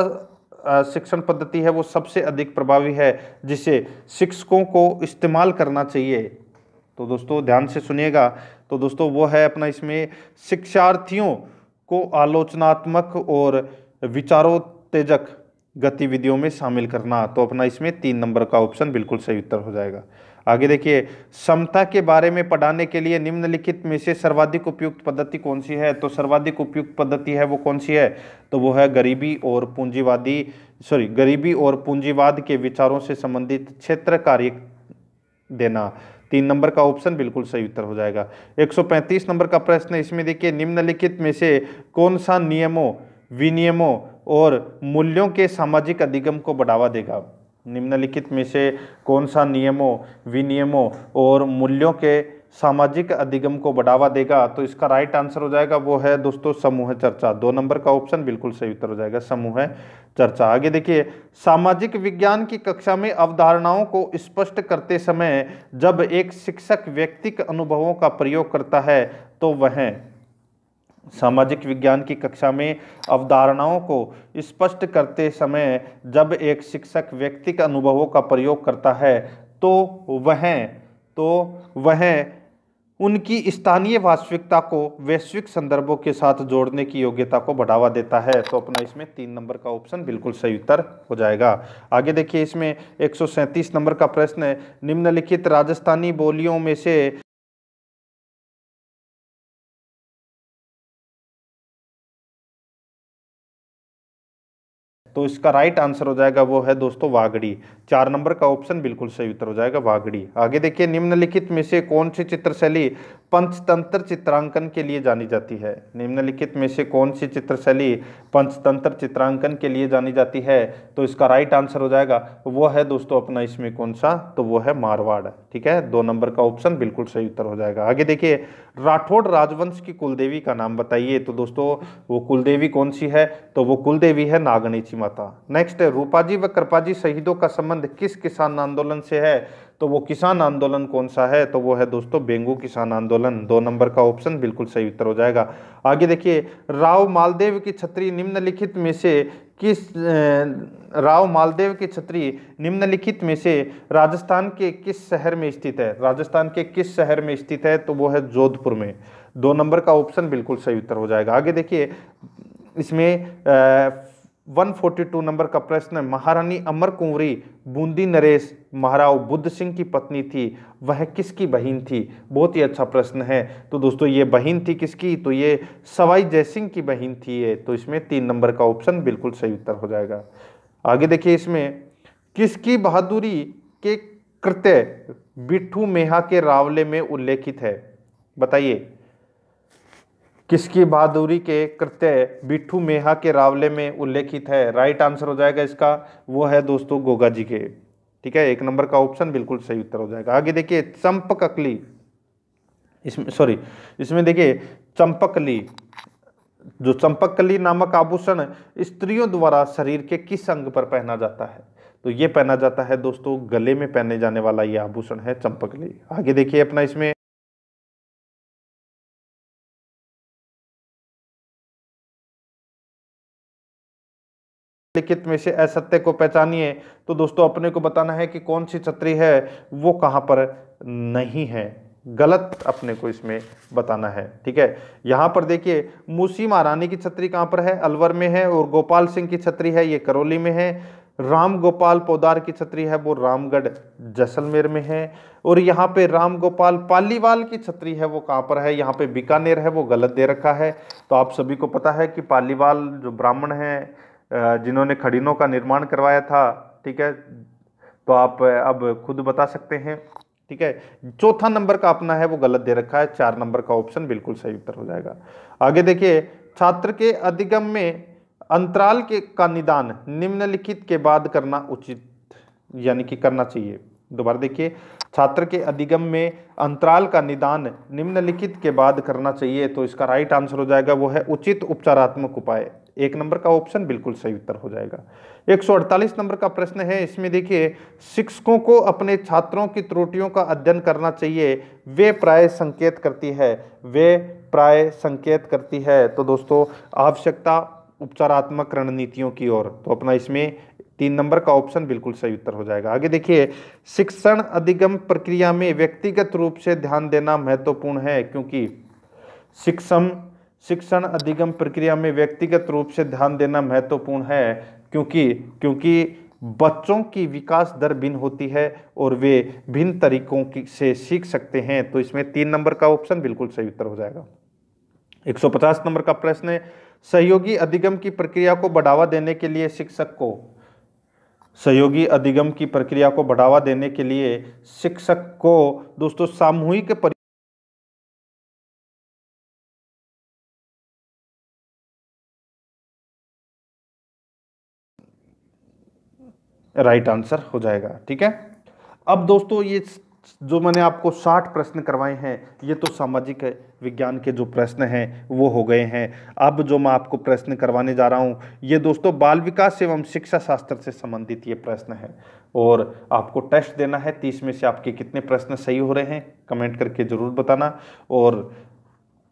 शिक्षण पद्धति है वो सबसे अधिक प्रभावी है जिसे शिक्षकों को इस्तेमाल करना चाहिए तो दोस्तों ध्यान से सुनिएगा तो दोस्तों वो है अपना इसमें शिक्षार्थियों को आलोचनात्मक और विचारोत्तेजक गतिविधियों में शामिल करना तो अपना इसमें तीन नंबर का ऑप्शन बिल्कुल सही उत्तर हो जाएगा आगे देखिए समता के बारे में पढ़ाने के लिए निम्नलिखित में से सर्वाधिक उपयुक्त पद्धति कौन सी है तो सर्वाधिक उपयुक्त पद्धति है वो कौन सी है तो वो है गरीबी और पूंजीवादी सॉरी गरीबी और पूंजीवाद के विचारों से संबंधित क्षेत्र कार्य देना तीन नंबर का ऑप्शन बिल्कुल सही उत्तर हो जाएगा 135 नंबर का प्रश्न इसमें देखिए निम्नलिखित में से कौन सा नियमों विनियमों और मूल्यों के सामाजिक अधिगम को बढ़ावा देगा निम्नलिखित में से कौन सा नियमों विनियमों और मूल्यों के सामाजिक अधिगम को बढ़ावा देगा तो इसका राइट आंसर हो जाएगा वो है दोस्तों समूह चर्चा दो नंबर का ऑप्शन बिल्कुल सही उत्तर हो जाएगा समूह चर्चा आगे देखिए सामाजिक विज्ञान की कक्षा में अवधारणाओं को स्पष्ट करते समय जब एक शिक्षक व्यक्तिक अनुभवों का प्रयोग करता है तो वह सामाजिक विज्ञान की कक्षा में अवधारणाओं को स्पष्ट करते समय जब एक शिक्षक व्यक्तिक अनुभवों का प्रयोग करता है तो वह तो वह उनकी स्थानीय वास्तविकता को वैश्विक संदर्भों के साथ जोड़ने की योग्यता को बढ़ावा देता है तो अपना इसमें तीन नंबर का ऑप्शन बिल्कुल सही उत्तर हो जाएगा आगे देखिए इसमें एक नंबर का प्रश्न है निम्नलिखित राजस्थानी बोलियों में से तो इसका राइट आंसर हो जाएगा वो है दोस्तों वागड़ी चार नंबर का ऑप्शन बिल्कुल सही उत्तर हो जाएगा वागड़ी आगे देखिए निम्नलिखित में से कौन सी चित्रशैली पंचतंत्र चित्रांकन के लिए जानी जाती है निम्नलिखित में से कौन सी चित्रशैली पंचतंत्र चित्रांकन के लिए जानी जाती है तो इसका राइट आंसर हो जाएगा वो है दोस्तों अपना इसमें कौन सा तो वो है मारवाड़ ठीक है दो नंबर का ऑप्शन बिल्कुल सही उत्तर हो जाएगा आगे देखिए राठौड़ राजवंश की कुलदेवी का नाम बताइए तो दोस्तों वो कुलदेवी कौन सी है तो वो कुलदेवी है नागणीची माता नेक्स्ट रूपाजी व कृपाजी शहीदों का संबंध किस किसान आंदोलन से है तो वो किसान आंदोलन कौन सा है तो वो है दोस्तों बेंगू किसान आंदोलन दो नंबर का ऑप्शन बिल्कुल सही उत्तर हो जाएगा आगे देखिए राव मालदेव की छतरी निम्नलिखित में से किस राव मालदेव की छतरी निम्नलिखित में से राजस्थान के किस शहर में स्थित है राजस्थान के किस शहर में स्थित है तो वो है जोधपुर में दो नंबर का ऑप्शन बिल्कुल सही उत्तर हो जाएगा आगे देखिए इसमें 142 नंबर का प्रश्न महारानी अमर कुंवरी बूंदी नरेश महाराव बुद्ध सिंह की पत्नी थी वह किसकी बहन थी बहुत ही अच्छा प्रश्न है तो दोस्तों ये बहन थी किसकी तो ये सवाई जयसिंह की बहन थी ये तो इसमें तीन नंबर का ऑप्शन बिल्कुल सही उत्तर हो जाएगा आगे देखिए इसमें किसकी बहादुरी के कृत्य बिट्ठू मेहा के रावले में उल्लेखित है बताइए किसकी बहादुरी के कृत्य बिट्ठू मेहा के रावले में उल्लेखित है राइट आंसर हो जाएगा इसका वो है दोस्तों गोगा जी के ठीक है एक नंबर का ऑप्शन बिल्कुल सही उत्तर हो जाएगा आगे देखिए चंपक अकली इसमें सॉरी इसमें देखिए चंपकली जो चंपकली नामक आभूषण स्त्रियों द्वारा शरीर के किस अंग पर पहना जाता है तो ये पहना जाता है दोस्तों गले में पहने जाने वाला ये आभूषण है चंपकली आगे देखिए अपना इसमें लिखित में से असत्य को पहचानिए तो दोस्तों अपने को बताना है कि कौन सी छतरी है वो कहाँ पर नहीं है गलत अपने को इसमें बताना है ठीक है यहाँ पर देखिए मूसी महारानी की छतरी कहाँ पर है अलवर में है और गोपाल सिंह की छतरी है ये करौली में है राम गोपाल पोदार की छतरी है वो रामगढ़ जैसलमेर में है और यहाँ पे राम गोपाल पालीवाल की छतरी है वो कहाँ पर है यहाँ पे बीकानेर है वो गलत दे रखा है तो आप सभी को पता है कि पालीवाल जो ब्राह्मण है जिन्होंने खड़िनों का निर्माण करवाया था ठीक है तो आप अब खुद बता सकते हैं ठीक है चौथा नंबर का अपना है वो गलत दे रखा है चार नंबर का ऑप्शन बिल्कुल सही उत्तर हो जाएगा आगे देखिए छात्र के अधिगम में अंतराल के का निदान निम्नलिखित के बाद करना उचित यानी कि करना चाहिए दोबारा देखिए छात्र के अधिगम में अंतराल का निदान निम्नलिखित के बाद करना चाहिए तो इसका राइट आंसर हो जाएगा वो है उचित उपचारात्मक उपाय एक नंबर का ऑप्शन बिल्कुल सही उत्तर हो जाएगा 148 नंबर का प्रश्न है इसमें देखिए शिक्षकों को अपने छात्रों की त्रुटियों का अध्ययन करना चाहिए वे प्राय संकेत करती है वे प्राय संकेत करती है तो दोस्तों आवश्यकता उपचारात्मक रणनीतियों की ओर तो अपना इसमें तीन नंबर का ऑप्शन बिल्कुल सही उत्तर हो जाएगा आगे देखिए शिक्षण अधिगम प्रक्रिया में व्यक्तिगत रूप से ध्यान देना महत्वपूर्ण है क्योंकि शिक्षण शिक्षण अधिगम प्रक्रिया में व्यक्तिगत रूप से ध्यान देना महत्वपूर्ण है क्योंकि क्योंकि बच्चों की विकास दर भिन्न होती है और वे भिन्न तरीकों की से सीख सकते हैं तो इसमें तीन नंबर का ऑप्शन बिल्कुल सही उत्तर हो जाएगा 150 नंबर का प्रश्न है सहयोगी अधिगम की प्रक्रिया को बढ़ावा देने के लिए शिक्षक को सहयोगी अधिगम की प्रक्रिया को बढ़ावा देने के लिए शिक्षक को दोस्तों सामूहिक राइट आंसर हो जाएगा ठीक है अब दोस्तों ये जो मैंने आपको साठ प्रश्न करवाए हैं ये तो सामाजिक विज्ञान के जो प्रश्न हैं वो हो गए हैं अब जो मैं आपको प्रश्न करवाने जा रहा हूँ ये दोस्तों बाल विकास एवं शिक्षा शास्त्र से संबंधित ये प्रश्न है और आपको टेस्ट देना है तीस में से आपके कितने प्रश्न सही हो रहे हैं कमेंट करके ज़रूर बताना और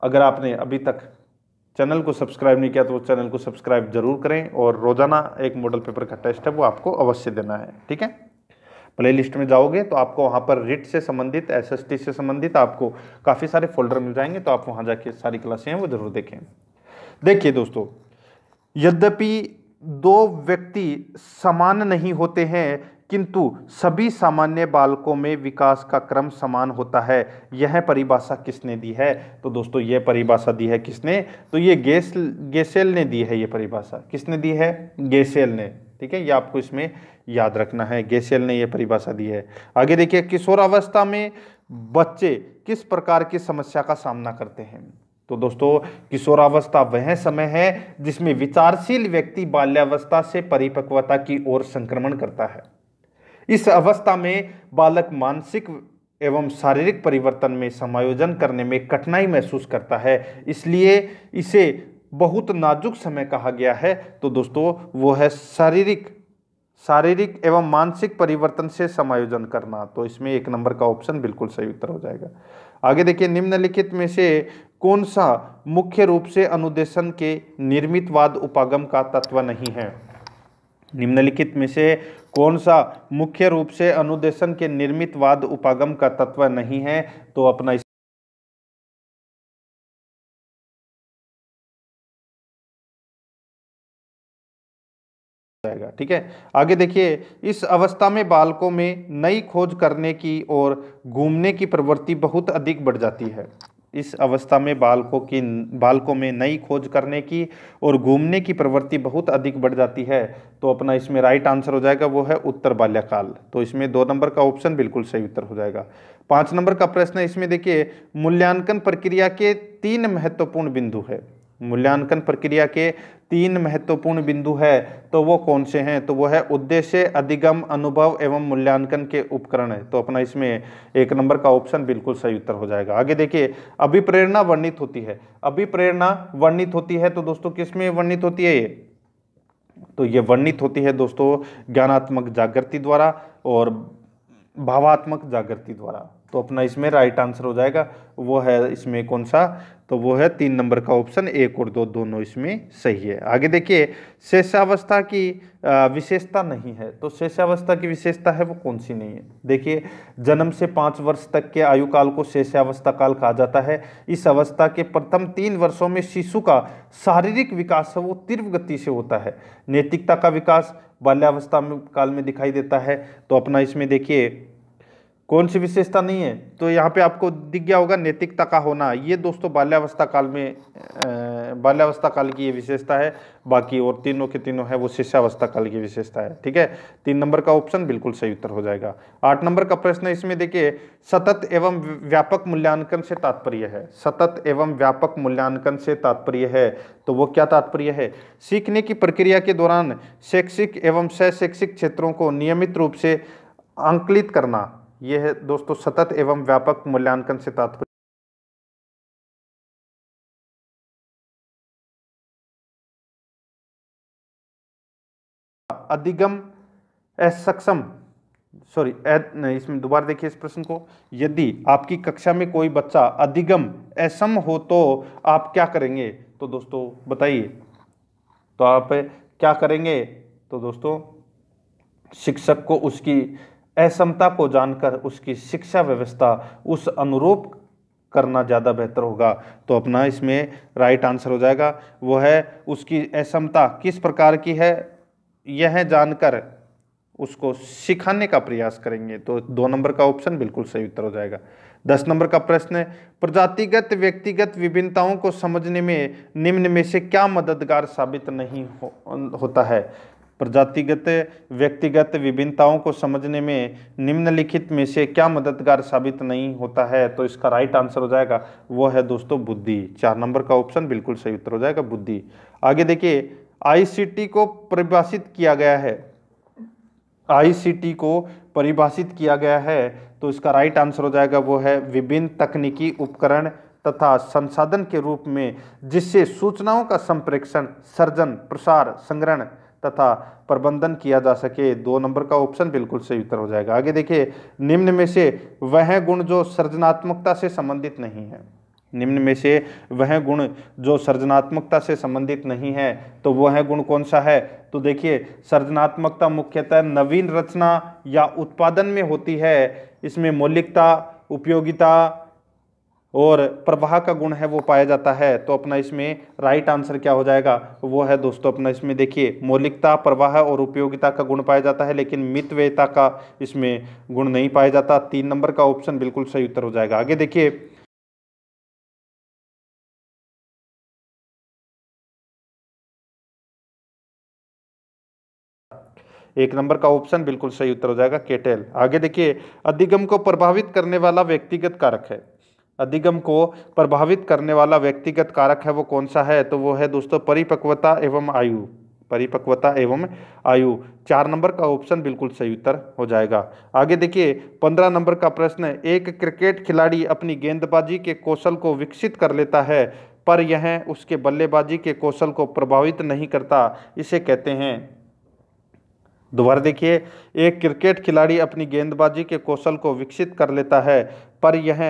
अगर आपने अभी तक चैनल को सब्सक्राइब नहीं किया तो उस चैनल को सब्सक्राइब जरूर करें और रोज़ाना एक मॉडल पेपर का टेस्ट है वो आपको अवश्य देना है ठीक है प्ले लिस्ट में जाओगे तो आपको वहाँ पर रिट से संबंधित एस से संबंधित आपको काफ़ी सारे फोल्डर मिल जाएंगे तो आप वहाँ जाके सारी क्लासें हैं वो ज़रूर देखें देखिए दोस्तों यद्यपि दो व्यक्ति समान नहीं होते हैं किंतु सभी सामान्य बालकों में विकास का क्रम समान होता है यह परिभाषा किसने दी है तो दोस्तों यह परिभाषा दी है किसने तो ये गेस गेसेल ने दी है ये परिभाषा किसने दी है गेसेल ने ठीक है ये आपको इसमें याद रखना है गेसेल ने यह परिभाषा दी है आगे देखिए किशोरावस्था में बच्चे किस प्रकार की समस्या का सामना करते हैं तो दोस्तों किशोरावस्था वह समय है जिसमें विचारशील व्यक्ति बाल्यावस्था से परिपक्वता की ओर संक्रमण करता है इस अवस्था में बालक मानसिक एवं शारीरिक परिवर्तन में समायोजन करने में कठिनाई महसूस करता है इसलिए इसे बहुत नाजुक समय कहा गया है तो दोस्तों वो है शारीरिक शारीरिक एवं मानसिक परिवर्तन से समायोजन करना तो इसमें एक नंबर का ऑप्शन बिल्कुल सही उत्तर हो जाएगा आगे देखिए निम्नलिखित में से कौन सा मुख्य रूप से अनुदेशन के निर्मितवाद उपागम का तत्व नहीं है निम्नलिखित में से कौन सा मुख्य रूप से अनुदेशन के निर्मित वाद उपागम का तत्व नहीं है तो अपना इस... जाएगा ठीक है आगे देखिए इस अवस्था में बालकों में नई खोज करने की और घूमने की प्रवृत्ति बहुत अधिक बढ़ जाती है इस अवस्था में बालकों की बालकों में नई खोज करने की और घूमने की प्रवृत्ति बहुत अधिक बढ़ जाती है तो अपना इसमें राइट आंसर हो जाएगा वो है उत्तर बाल्यकाल तो इसमें दो नंबर का ऑप्शन बिल्कुल सही उत्तर हो जाएगा पाँच नंबर का प्रश्न इसमें देखिए मूल्यांकन प्रक्रिया के तीन महत्वपूर्ण बिंदु है मूल्यांकन प्रक्रिया के तीन महत्वपूर्ण बिंदु है तो वो कौन से हैं तो वो है उद्देश्य अधिगम अनुभव एवं मूल्यांकन के उपकरण है तो अपना इसमें एक नंबर का ऑप्शन बिल्कुल सही उत्तर हो जाएगा आगे देखिए अभिप्रेरणा वर्णित होती है अभिप्रेरणा वर्णित होती है तो दोस्तों किस में वर्णित होती है ये तो ये वर्णित होती है दोस्तों ज्ञानात्मक जागृति द्वारा और भावात्मक जागृति द्वारा तो अपना इसमें राइट आंसर हो जाएगा वो है इसमें कौन सा तो वो है तीन नंबर का ऑप्शन एक और दो दोनों इसमें सही है आगे देखिए शेषावस्था की विशेषता नहीं है तो शेषावस्था की विशेषता है वो कौन सी नहीं है देखिए जन्म से पाँच वर्ष तक के आयु काल को शेषावस्था काल कहा जाता है इस अवस्था के प्रथम तीन वर्षों में शिशु का शारीरिक विकास है वो तीव्र गति से होता है नैतिकता का विकास बाल्यावस्था में काल में दिखाई देता है तो अपना इसमें देखिए कौन सी विशेषता नहीं है तो यहाँ पे आपको दिख गया होगा नैतिकता का होना ये दोस्तों बाल्यावस्था काल में बाल्यावस्था काल की ये विशेषता है बाकी और तीनों के तीनों है वो शिष्यावस्था काल की विशेषता है ठीक है तीन नंबर का ऑप्शन बिल्कुल सही उत्तर हो जाएगा आठ नंबर का प्रश्न इसमें देखिए सतत एवं व्यापक मूल्यांकन से तात्पर्य है सतत एवं व्यापक मूल्यांकन से तात्पर्य है तो वो क्या तात्पर्य है सीखने की प्रक्रिया के दौरान शैक्षिक एवं सशैक्षिक क्षेत्रों को नियमित रूप से अंकलित करना ये है दोस्तों सतत एवं व्यापक मूल्यांकन से तात्पर्य अधिगम असक्षम सॉरी इसमें दोबारा देखिए इस प्रश्न को यदि आपकी कक्षा में कोई बच्चा अधिगम असम हो तो आप क्या करेंगे तो दोस्तों बताइए तो आप क्या करेंगे तो दोस्तों शिक्षक को उसकी असमता को जानकर उसकी शिक्षा व्यवस्था उस अनुरूप करना ज़्यादा बेहतर होगा तो अपना इसमें राइट आंसर हो जाएगा वो है उसकी असमता किस प्रकार की है यह जानकर उसको सिखाने का प्रयास करेंगे तो दो नंबर का ऑप्शन बिल्कुल सही उत्तर हो जाएगा दस नंबर का प्रश्न है प्रजातिगत व्यक्तिगत विभिन्नताओं को समझने में निम्न में से क्या मददगार साबित नहीं हो, होता है प्रजातिगत व्यक्तिगत विभिन्नताओं को समझने में निम्नलिखित में से क्या मददगार साबित नहीं होता है तो इसका राइट आंसर हो जाएगा वो है दोस्तों बुद्धि चार नंबर का ऑप्शन बिल्कुल सही उत्तर हो जाएगा बुद्धि आगे देखिए आईसीटी को परिभाषित किया गया है आईसीटी को परिभाषित किया गया है तो इसका राइट आंसर हो जाएगा वो है विभिन्न तकनीकी उपकरण तथा संसाधन के रूप में जिससे सूचनाओं का संप्रेक्षण सर्जन प्रसार संग्रहण तथा प्रबंधन किया जा सके दो नंबर का ऑप्शन बिल्कुल सही उत्तर हो जाएगा आगे देखिए निम्न में से वह गुण जो सृजनात्मकता से संबंधित नहीं है निम्न में से वह गुण जो सृजनात्मकता से संबंधित नहीं है तो वह गुण कौन सा है तो देखिए सृजनात्मकता मुख्यतः नवीन रचना या उत्पादन में होती है इसमें मौलिकता उपयोगिता और प्रवाह का गुण है वो पाया जाता है तो अपना इसमें राइट आंसर क्या हो जाएगा वो है दोस्तों अपना इसमें देखिए मौलिकता प्रवाह और उपयोगिता का गुण पाया जाता है लेकिन मितव्ययता का इसमें गुण नहीं पाया जाता तीन नंबर का ऑप्शन बिल्कुल सही उत्तर हो जाएगा आगे देखिए एक नंबर का ऑप्शन बिल्कुल सही उत्तर हो जाएगा केटेल आगे देखिए अधिगम को प्रभावित करने वाला व्यक्तिगत कारक है अधिगम को प्रभावित करने वाला व्यक्तिगत कारक है वो कौन सा है तो वो है दोस्तों परिपक्वता एवं आयु परिपक्वता एवं आयु चार नंबर का ऑप्शन बिल्कुल सही उत्तर हो जाएगा आगे देखिए पंद्रह नंबर का प्रश्न एक क्रिकेट खिलाड़ी अपनी गेंदबाजी के कौशल को विकसित कर लेता है पर यह उसके बल्लेबाजी के कौशल को प्रभावित नहीं करता इसे कहते हैं दोबारा देखिए एक क्रिकेट खिलाड़ी अपनी गेंदबाजी के कौशल को विकसित कर लेता है पर यह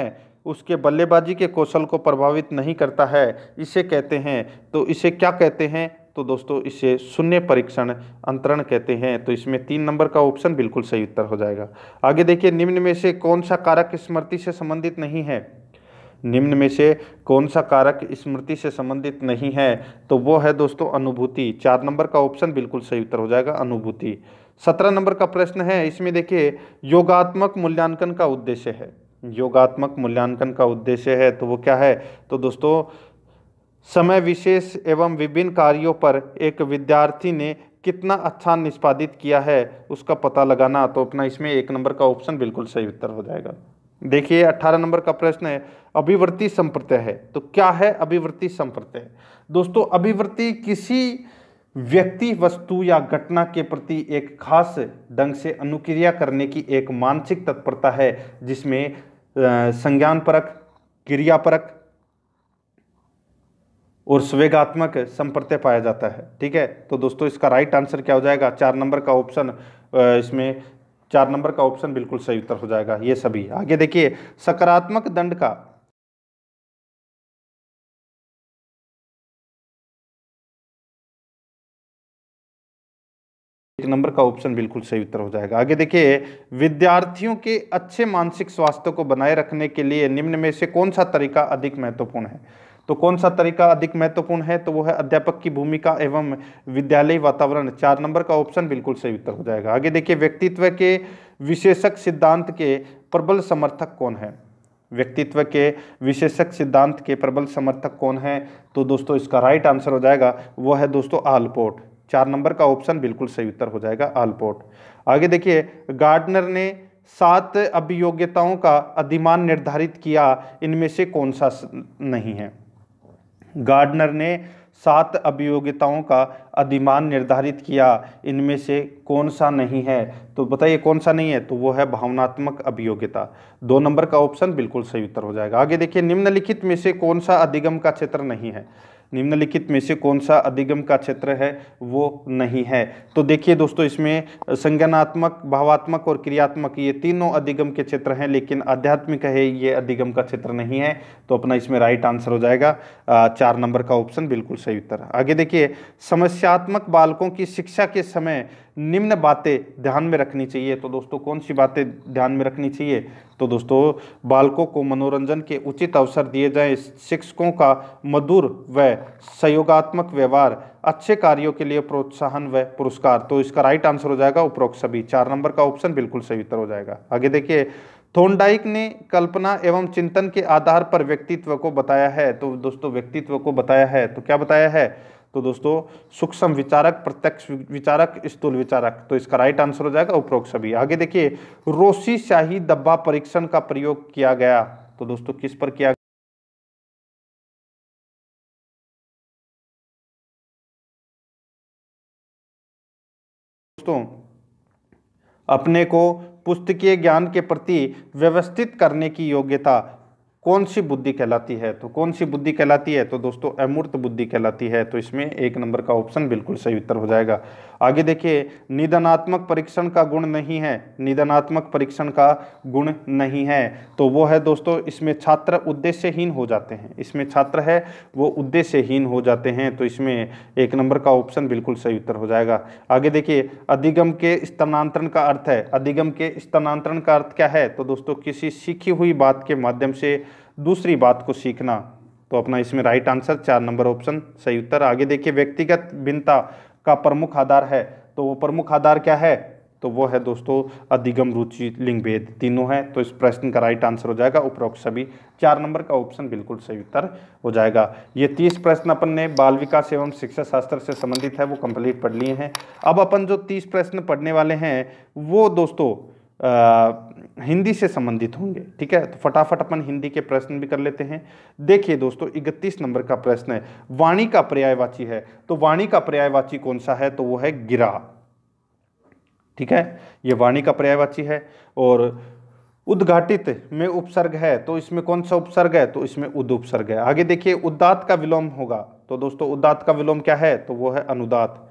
उसके बल्लेबाजी के कौशल को प्रभावित नहीं करता है इसे कहते हैं तो इसे क्या कहते हैं तो दोस्तों इसे शून्य परीक्षण अंतरण कहते हैं तो इसमें तीन नंबर का ऑप्शन बिल्कुल सही उत्तर हो जाएगा आगे देखिए निम्न में से कौन सा कारक स्मृति से संबंधित नहीं है निम्न में से कौन सा कारक स्मृति से संबंधित नहीं है तो वो है दोस्तों अनुभूति चार नंबर का ऑप्शन बिल्कुल सही उत्तर हो जाएगा अनुभूति सत्रह नंबर का प्रश्न है इसमें देखिए योगात्मक मूल्यांकन का उद्देश्य है योगात्मक मूल्यांकन का उद्देश्य है तो वो क्या है तो दोस्तों समय विशेष एवं विभिन्न कार्यों पर एक विद्यार्थी ने कितना अच्छा निष्पादित किया है उसका पता लगाना तो अपना इसमें एक नंबर का ऑप्शन बिल्कुल सही उत्तर हो जाएगा देखिए अट्ठारह नंबर का प्रश्न है अभिवृत्ति संप्रत्य है तो क्या है अभिवृत्ति संप्रत्य दोस्तों अभिवृत्ति किसी व्यक्ति वस्तु या घटना के प्रति एक खास ढंग से अनुक्रिया करने की एक मानसिक तत्परता है जिसमें संज्ञान परक क्रिया परक और स्वेगात्मक संप्रत्यय पाया जाता है ठीक है तो दोस्तों इसका राइट आंसर क्या हो जाएगा चार नंबर का ऑप्शन इसमें चार नंबर का ऑप्शन बिल्कुल सही उत्तर हो जाएगा ये सभी आगे देखिए सकारात्मक दंड का एक नंबर का ऑप्शन बिल्कुल सही उत्तर हो जाएगा आगे देखिए विद्यार्थियों के अच्छे मानसिक स्वास्थ्य को बनाए रखने के लिए निम्न में से कौन सा तरीका अधिक महत्वपूर्ण है तो कौन सा तरीका अधिक महत्वपूर्ण है तो वो है अध्यापक की भूमिका एवं विद्यालय वातावरण चार नंबर का ऑप्शन बिल्कुल सही उत्तर हो जाएगा आगे देखिए व्यक्तित्व के विशेषक सिद्धांत के प्रबल समर्थक कौन है व्यक्तित्व के विशेषक सिद्धांत के प्रबल समर्थक कौन है तो दोस्तों इसका राइट आंसर हो जाएगा वो है दोस्तों आलपोर्ट चार नंबर का ऑप्शन बिल्कुल सही उत्तर हो जाएगा आलपोर्ट आगे देखिए गार्डनर ने सात अभियोग्यताओं का अधिमान निर्धारित किया इनमें से कौन सा नहीं है गार्डनर ने सात अभियोग्यताओं का अधिमान निर्धारित किया इनमें से कौन सा नहीं है तो बताइए कौन सा नहीं है तो वो है भावनात्मक अभियोग्यता दो नंबर का ऑप्शन बिल्कुल सही उत्तर हो जाएगा आगे देखिए निम्नलिखित में से कौन सा अधिगम का क्षेत्र नहीं है निम्नलिखित में से कौन सा अधिगम का क्षेत्र है वो नहीं है तो देखिए दोस्तों इसमें संज्ञानात्मक भावात्मक और क्रियात्मक ये तीनों अधिगम के क्षेत्र हैं लेकिन आध्यात्मिक है ये अधिगम का क्षेत्र नहीं है तो अपना इसमें राइट आंसर हो जाएगा चार नंबर का ऑप्शन बिल्कुल सही उत्तर आगे देखिए समस्यात्मक बालकों की शिक्षा के समय निम्न बातें ध्यान में रखनी चाहिए तो दोस्तों कौन सी बातें ध्यान में रखनी चाहिए तो दोस्तों बालकों को मनोरंजन के उचित अवसर दिए जाएं शिक्षकों का मधुर व सहयोगात्मक व्यवहार अच्छे कार्यों के लिए प्रोत्साहन व पुरस्कार तो इसका राइट आंसर हो जाएगा उपरोक्त सभी चार नंबर का ऑप्शन बिल्कुल सही उत्तर हो जाएगा आगे देखिए थोंडाइक ने कल्पना एवं चिंतन के आधार पर व्यक्तित्व को बताया है तो दोस्तों व्यक्तित्व को बताया है तो क्या बताया है तो दोस्तों सूक्ष्म विचारक प्रत्यक्ष विचारक स्थूल विचारक तो इसका राइट आंसर हो जाएगा उपरोक्त सभी आगे देखिए रोसी शाही दब्बा परीक्षण का प्रयोग किया गया तो दोस्तों किस पर किया दोस्तों अपने को पुस्तकीय ज्ञान के प्रति व्यवस्थित करने की योग्यता कौन सी बुद्धि कहलाती है तो कौन सी बुद्धि कहलाती है तो दोस्तों अमूर्त बुद्धि कहलाती है तो इसमें एक नंबर का ऑप्शन बिल्कुल सही उत्तर हो जाएगा आगे देखिए निधनात्मक परीक्षण का गुण नहीं है निधनात्मक परीक्षण का गुण नहीं है तो वो है दोस्तों इसमें छात्र उद्देश्यहीन हो जाते हैं इसमें छात्र है वो उद्देश्यहीन हो जाते हैं तो इसमें एक नंबर का ऑप्शन बिल्कुल सही उत्तर हो जाएगा आगे देखिए अधिगम के स्थानांतरण का अर्थ है अधिगम के स्थानांतरण का अर्थ क्या है तो दोस्तों किसी सीखी हुई बात के माध्यम से दूसरी बात को सीखना तो अपना इसमें राइट आंसर चार नंबर ऑप्शन सही उत्तर आगे देखिए व्यक्तिगत भिन्नता का प्रमुख आधार है तो वो प्रमुख आधार क्या है तो वो है दोस्तों अधिगम रुचि लिंग भेद तीनों हैं तो इस प्रश्न का राइट आंसर हो जाएगा उपरोक्त सभी चार नंबर का ऑप्शन बिल्कुल सही उत्तर हो जाएगा ये तीस प्रश्न अपन ने बाल विकास एवं शिक्षा शास्त्र से संबंधित है वो कंप्लीट पढ़ लिए हैं अब अपन जो तीस प्रश्न पढ़ने वाले हैं वो दोस्तों हिंदी से संबंधित होंगे ठीक है तो फटाफट अपन हिंदी के प्रश्न भी कर लेते हैं देखिए दोस्तों इकतीस नंबर का प्रश्न है वाणी का पर्यायवाची है तो वाणी का पर्यायवाची कौन सा है तो वो है गिरा ठीक है ये वाणी का पर्यायवाची है और उद्घाटित में उपसर्ग है तो इसमें कौन सा उपसर्ग है तो इसमें उद उपसर्ग है आगे देखिए उद्दात का विलोम होगा तो दोस्तों उद्दात का विलोम क्या है तो वो है अनुदात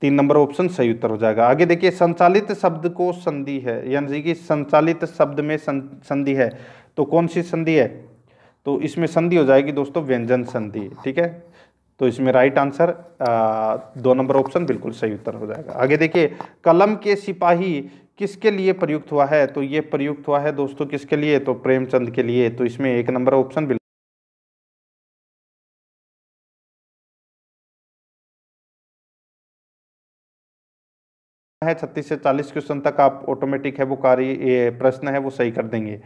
तीन नंबर ऑप्शन सही उत्तर हो जाएगा आगे देखिए संचालित शब्द को संधि है यानी कि संचालित शब्द में संधि है तो कौन सी संधि है तो इसमें संधि हो जाएगी दोस्तों व्यंजन संधि ठीक है तो इसमें राइट आंसर दो नंबर ऑप्शन बिल्कुल सही उत्तर हो जाएगा आगे देखिए कलम के सिपाही किसके लिए प्रयुक्त हुआ है तो ये प्रयुक्त हुआ है दोस्तों किसके लिए तो प्रेमचंद के लिए तो इसमें एक नंबर ऑप्शन है छत्तीस से चालीस क्वेश्चन तक आप ऑटोमेटिक है वो कार्य प्रश्न है वो सही कर देंगे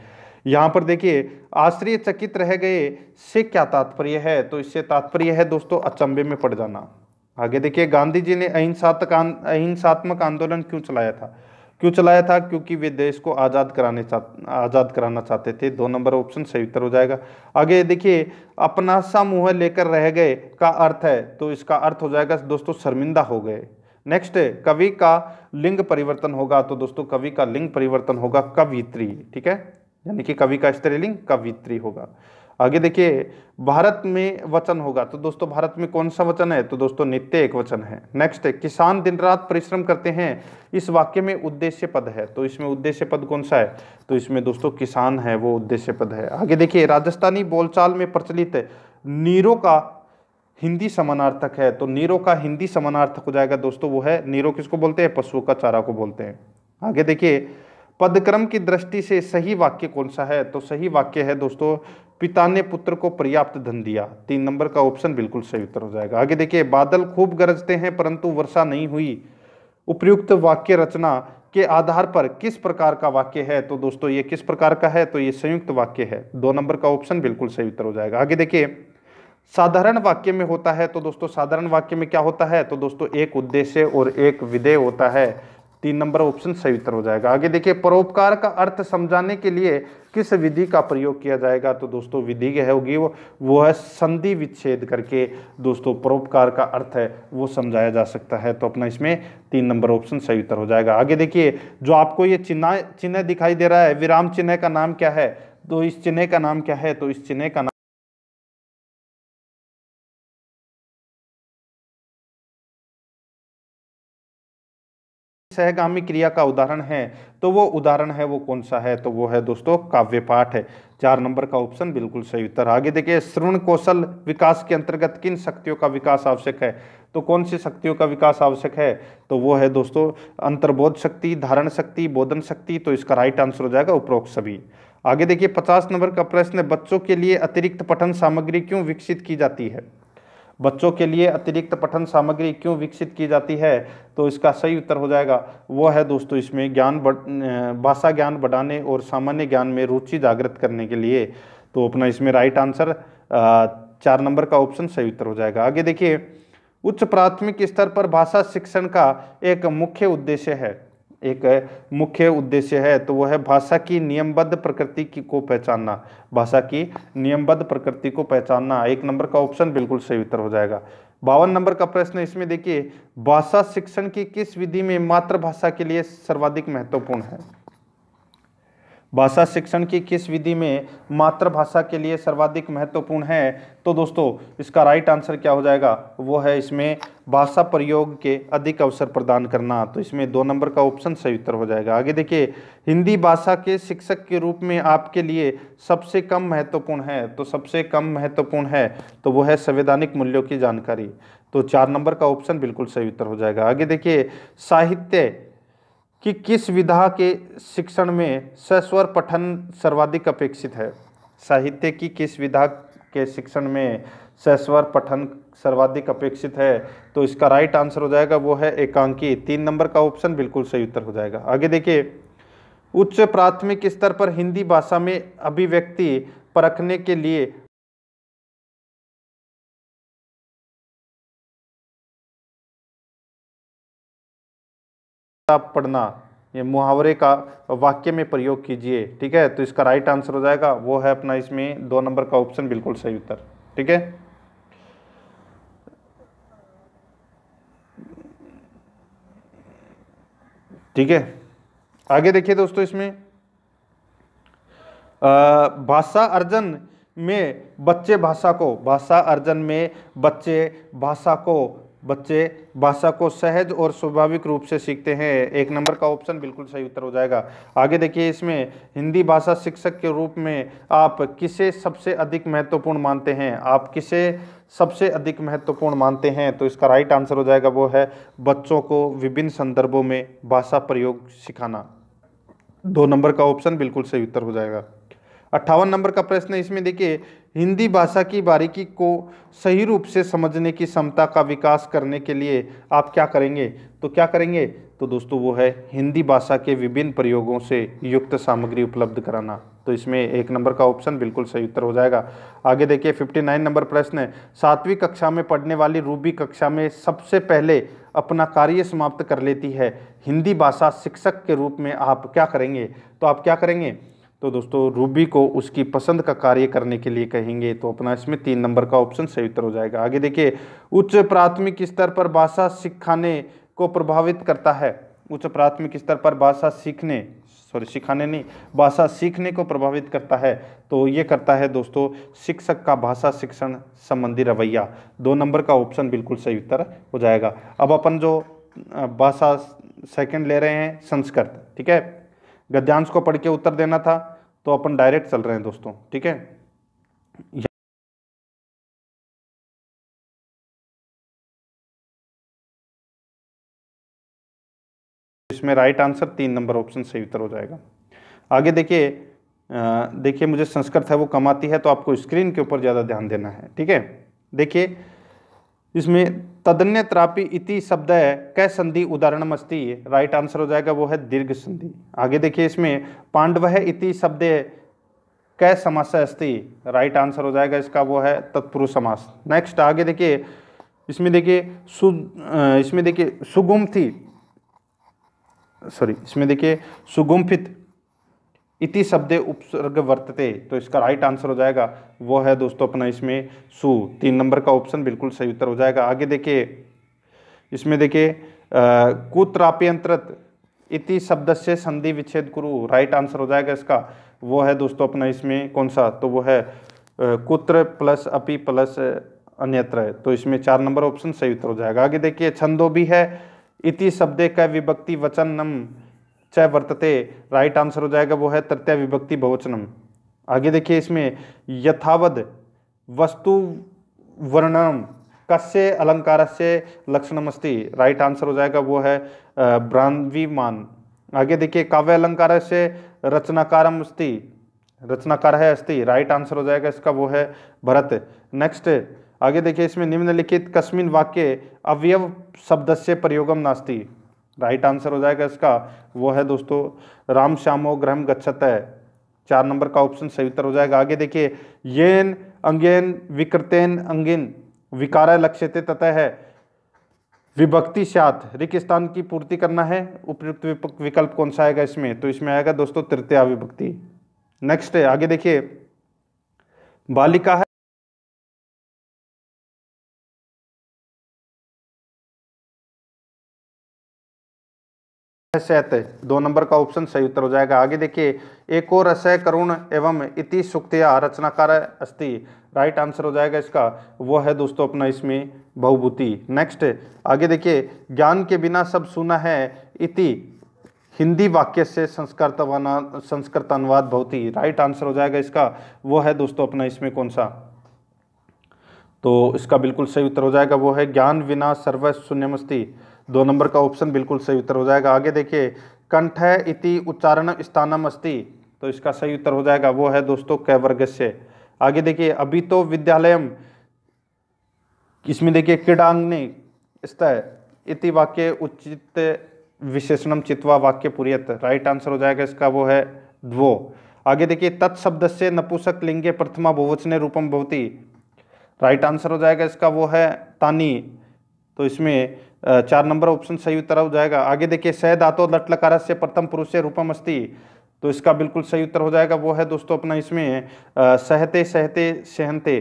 यहाँ पर देखिए आश्रय चकित रह गए से क्या तात्पर्य है तो इससे तात्पर्य है दोस्तों अचंबे में पड़ जाना आगे देखिए गांधी जी ने अहिंसात्मक अहिंसात्मक आंदोलन क्यों चलाया था क्यों चलाया था क्योंकि वे देश को आज़ाद कराने चाह आज़ाद कराना चाहते थे दो नंबर ऑप्शन सही उत्तर हो जाएगा आगे देखिए अपना सा मुँह लेकर रह गए का अर्थ है तो इसका अर्थ हो जाएगा दोस्तों शर्मिंदा हो गए नेक्स्ट कवि का लिंग परिवर्तन होगा तो दोस्तों कवि का लिंग परिवर्तन होगा कवित्री ठीक है यानी कि कवि का स्त्रीलिंग कवित्री होगा आगे देखिए भारत में वचन होगा तो दोस्तों भारत में कौन सा वचन है तो दोस्तों नित्य एक वचन है नेक्स्ट किसान दिन रात परिश्रम करते हैं इस वाक्य में उद्देश्य पद है तो इसमें उद्देश्य पद कौन सा है तो इसमें दोस्तों किसान है वो उद्देश्य पद है आगे देखिए राजस्थानी बोलचाल में प्रचलित नीरो का हिंदी समानार्थक है तो नीरो का हिंदी समानार्थक हो जाएगा दोस्तों वो है नीरो किसको बोलते हैं पशुओं का चारा को बोलते हैं आगे देखिए पदक्रम की दृष्टि से सही वाक्य कौन सा है तो सही वाक्य है दोस्तों पिता ने पुत्र को पर्याप्त धन दिया तीन नंबर का ऑप्शन बिल्कुल सही उत्तर हो जाएगा आगे देखिए बादल खूब गरजते हैं परंतु वर्षा नहीं हुई उपयुक्त वाक्य रचना के आधार पर किस प्रकार का वाक्य है तो दोस्तों ये किस प्रकार का है तो ये संयुक्त वाक्य है दो नंबर का ऑप्शन बिल्कुल सही उत्तर हो जाएगा आगे देखिए साधारण वाक्य में होता है तो दोस्तों साधारण वाक्य में क्या होता है तो दोस्तों एक उद्देश्य और एक विधेय होता है तीन नंबर ऑप्शन सही उत्तर हो जाएगा आगे देखिए परोपकार का अर्थ समझाने के लिए किस विधि का प्रयोग किया जाएगा तो दोस्तों विधि क्या होगी वो वो है संधि विच्छेद करके दोस्तों परोपकार का अर्थ है वो समझाया जा सकता है तो अपना इसमें तीन नंबर ऑप्शन सही उत्तर हो जाएगा आगे देखिए जो आपको ये चिन्ह चिन्ह दिखाई दे रहा है विराम चिन्ह का नाम क्या है तो इस चिन्ह का नाम क्या है तो इस चिन्ह का नाम सहगामी क्रिया का उदाहरण है तो वो उदाहरण है वो कौन सा है तो वो है दोस्तों काव्य पाठ है चार नंबर का ऑप्शन बिल्कुल सही उत्तर आगे देखिए श्रवण कौशल विकास के अंतर्गत किन शक्तियों का विकास आवश्यक है तो कौन सी शक्तियों का विकास आवश्यक है तो वो है दोस्तों अंतर्बोध शक्ति धारण शक्ति बोधन शक्ति तो इसका राइट आंसर हो जाएगा उपरोक्त सभी आगे देखिए पचास नंबर का प्रश्न बच्चों के लिए अतिरिक्त पठन सामग्री क्यों विकसित की जाती है बच्चों के लिए अतिरिक्त पठन सामग्री क्यों विकसित की जाती है तो इसका सही उत्तर हो जाएगा वो है दोस्तों इसमें ज्ञान भाषा ज्ञान बढ़ाने और सामान्य ज्ञान में रुचि जागृत करने के लिए तो अपना इसमें राइट आंसर चार नंबर का ऑप्शन सही उत्तर हो जाएगा आगे देखिए उच्च प्राथमिक स्तर पर भाषा शिक्षण का एक मुख्य उद्देश्य है एक मुख्य उद्देश्य है तो वह है भाषा की नियमबद्ध प्रकृति की को पहचानना भाषा की नियमबद्ध प्रकृति को पहचानना एक नंबर का ऑप्शन बिल्कुल सही उत्तर हो जाएगा बावन नंबर का प्रश्न इसमें देखिए भाषा शिक्षण की किस विधि में मातृभाषा के लिए सर्वाधिक महत्वपूर्ण है भाषा शिक्षण की किस विधि में मातृभाषा के लिए सर्वाधिक महत्वपूर्ण है तो दोस्तों इसका राइट आंसर क्या हो जाएगा वो है इसमें भाषा प्रयोग के अधिक अवसर प्रदान करना तो इसमें दो नंबर का ऑप्शन सही उत्तर हो जाएगा आगे देखिए हिंदी भाषा के शिक्षक के रूप में आपके लिए सबसे कम महत्वपूर्ण है तो सबसे कम महत्वपूर्ण है तो वो है संवैधानिक मूल्यों की जानकारी तो चार नंबर का ऑप्शन बिल्कुल सही उत्तर हो जाएगा आगे देखिए साहित्य कि किस विधा के शिक्षण में सस्वर पठन सर्वाधिक अपेक्षित है साहित्य की किस विधा के शिक्षण में सस्वर पठन सर्वाधिक अपेक्षित है तो इसका राइट आंसर हो जाएगा वो है एकांकी तीन नंबर का ऑप्शन बिल्कुल सही उत्तर हो जाएगा आगे देखिए उच्च प्राथमिक स्तर पर हिंदी भाषा में अभिव्यक्ति परखने के लिए पढ़ना ये मुहावरे का वाक्य में प्रयोग कीजिए ठीक है तो इसका राइट आंसर हो जाएगा वो है अपना इसमें दो नंबर का ऑप्शन बिल्कुल सही उत्तर ठीक है ठीक है आगे देखिए दोस्तों इसमें भाषा अर्जन में बच्चे भाषा को भाषा अर्जन में बच्चे भाषा को बच्चे भाषा को सहज और स्वाभाविक रूप से सीखते हैं एक नंबर का ऑप्शन बिल्कुल सही उत्तर हो जाएगा आगे देखिए इसमें हिंदी भाषा शिक्षक के रूप में आप किसे सबसे अधिक महत्वपूर्ण मानते हैं आप किसे सबसे अधिक महत्वपूर्ण मानते हैं तो इसका राइट आंसर हो जाएगा वो है बच्चों को विभिन्न संदर्भों में भाषा प्रयोग सिखाना दो नंबर का ऑप्शन बिल्कुल सही उत्तर हो जाएगा अट्ठावन नंबर का प्रश्न इसमें देखिए हिंदी भाषा की बारीकी को सही रूप से समझने की क्षमता का विकास करने के लिए आप क्या करेंगे तो क्या करेंगे तो दोस्तों वो है हिंदी भाषा के विभिन्न प्रयोगों से युक्त सामग्री उपलब्ध कराना तो इसमें एक नंबर का ऑप्शन बिल्कुल सही उत्तर हो जाएगा आगे देखिए 59 नंबर प्रश्न है सातवीं कक्षा में पढ़ने वाली रूबी कक्षा में सबसे पहले अपना कार्य समाप्त कर लेती है हिंदी भाषा शिक्षक के रूप में आप क्या करेंगे तो आप क्या करेंगे तो दोस्तों रूबी को उसकी पसंद का कार्य करने के लिए कहेंगे तो अपना इसमें तीन नंबर का ऑप्शन सही उत्तर हो जाएगा आगे देखिए उच्च प्राथमिक स्तर पर भाषा सिखाने को प्रभावित करता है उच्च प्राथमिक स्तर पर भाषा सीखने सॉरी सिखाने नहीं भाषा सीखने को प्रभावित करता है तो ये करता है दोस्तों शिक्षक का भाषा शिक्षण संबंधी रवैया दो नंबर का ऑप्शन बिल्कुल सही उत्तर हो जाएगा अब अपन जो भाषा सेकंड ले रहे हैं संस्कृत ठीक है गद्यांश को पढ़ के उत्तर देना था तो अपन डायरेक्ट चल रहे हैं दोस्तों ठीक है इसमें राइट आंसर तीन नंबर ऑप्शन सही उत्तर हो जाएगा आगे देखिए देखिए मुझे संस्कृत है वो कमाती है तो आपको स्क्रीन के ऊपर ज़्यादा ध्यान देना है ठीक है देखिए इसमें तदन्य त्रापी इति शब्द है कै संधि है राइट आंसर हो जाएगा वो है दीर्घ संधि आगे देखिए इसमें पांडव है इति शब्द कै समास अस्थि राइट आंसर हो जाएगा इसका वो है तत्पुरुष समास नेक्स्ट आगे देखिए इसमें देखिए सु इसमें देखिए सुगुम्फी सॉरी इसमें देखिए सुगुम्फित इति शब्द उपसर्ग वर्तते तो इसका राइट आंसर हो जाएगा वो है दोस्तों अपना इसमें सु तीन नंबर का ऑप्शन बिल्कुल सही उत्तर हो जाएगा आगे देखिए इसमें देखिए कुत्राप्यंत्रत इति शब्द से संधि विच्छेद कुरु राइट आंसर हो जाएगा इसका वो है दोस्तों अपना इसमें कौन सा तो वो है कुत्र प्लस अपि प्लस अन्यत्र तो इसमें चार नंबर ऑप्शन सही उत्तर हो जाएगा आगे देखिए छंदो भी है इति शब्दे का विभक्ति वचन नम च वर्तते राइट आंसर हो जाएगा वो है तृतीय विभक्ति बहुवचनम आगे देखिए इसमें यथावद वस्तु वर्णनम कस्य अलंकार से लक्षणमस्ति राइट आंसर हो जाएगा वो है ब्राह्वीमान आगे देखिए काव्य अलंकार से रचनाकार अस्ति रचनाकार है अस्ति राइट आंसर हो जाएगा इसका वो है भरत नेक्स्ट आगे देखिए इसमें निम्नलिखित कस्मिन वाक्य अवयव शब्द से प्रयोगम नास्ति राइट आंसर हो जाएगा इसका वो है दोस्तों राम श्यामो ग्रह गच्छत है चार नंबर का ऑप्शन सही उत्तर हो जाएगा आगे देखिए येन अंगेन विकृतेन अंगिन विकारा लक्ष्यते तथा है विभक्ति सात रिक्त स्थान की पूर्ति करना है उपयुक्त विकल्प कौन सा आएगा इसमें तो इसमें आएगा दोस्तों तृतीया विभक्ति नेक्स्ट आगे देखिए बालिका है सहित तो दो नंबर का ऑप्शन सही उत्तर हो जाएगा आगे देखिए एक और असह करुण एवं इति सुक्तिया रचनाकार अस्थि राइट आंसर हो जाएगा इसका वो है दोस्तों अपना इसमें बहुभूति नेक्स्ट आगे देखिए ज्ञान के बिना सब सुना है इति हिंदी वाक्य से संस्कृत संस्कृत अनुवाद बहुत ही राइट आंसर हो जाएगा इसका वो है दोस्तों अपना इसमें कौन सा तो इसका बिल्कुल सही उत्तर हो जाएगा वो है ज्ञान बिना सर्व शून्यमस्ती दो नंबर का ऑप्शन बिल्कुल सही उत्तर हो जाएगा आगे देखिए कंठ है इति उच्चारण स्थानम अस्ति तो इसका सही उत्तर हो जाएगा वो है दोस्तों क वर्ग से आगे देखिए अभी तो विद्यालयम इसमें देखिए क्रीडांगने स्तः इति वाक्य उचित विशेषणम चित्वा वाक्य पुरियत राइट आंसर हो जाएगा इसका वो है द्वो आगे देखिए तत्शब्द से नपुसक लिंगे प्रथमा बहुवचने रूपम भवती राइट आंसर हो जाएगा इसका वो है तानी तो इसमें चार नंबर ऑप्शन सही उत्तर हो जाएगा आगे देखिए सह दातो लट लकार से प्रथम पुरुष से रूपम अस्थि तो इसका बिल्कुल सही उत्तर हो जाएगा वो है दोस्तों अपना इसमें सहते सहते सहनते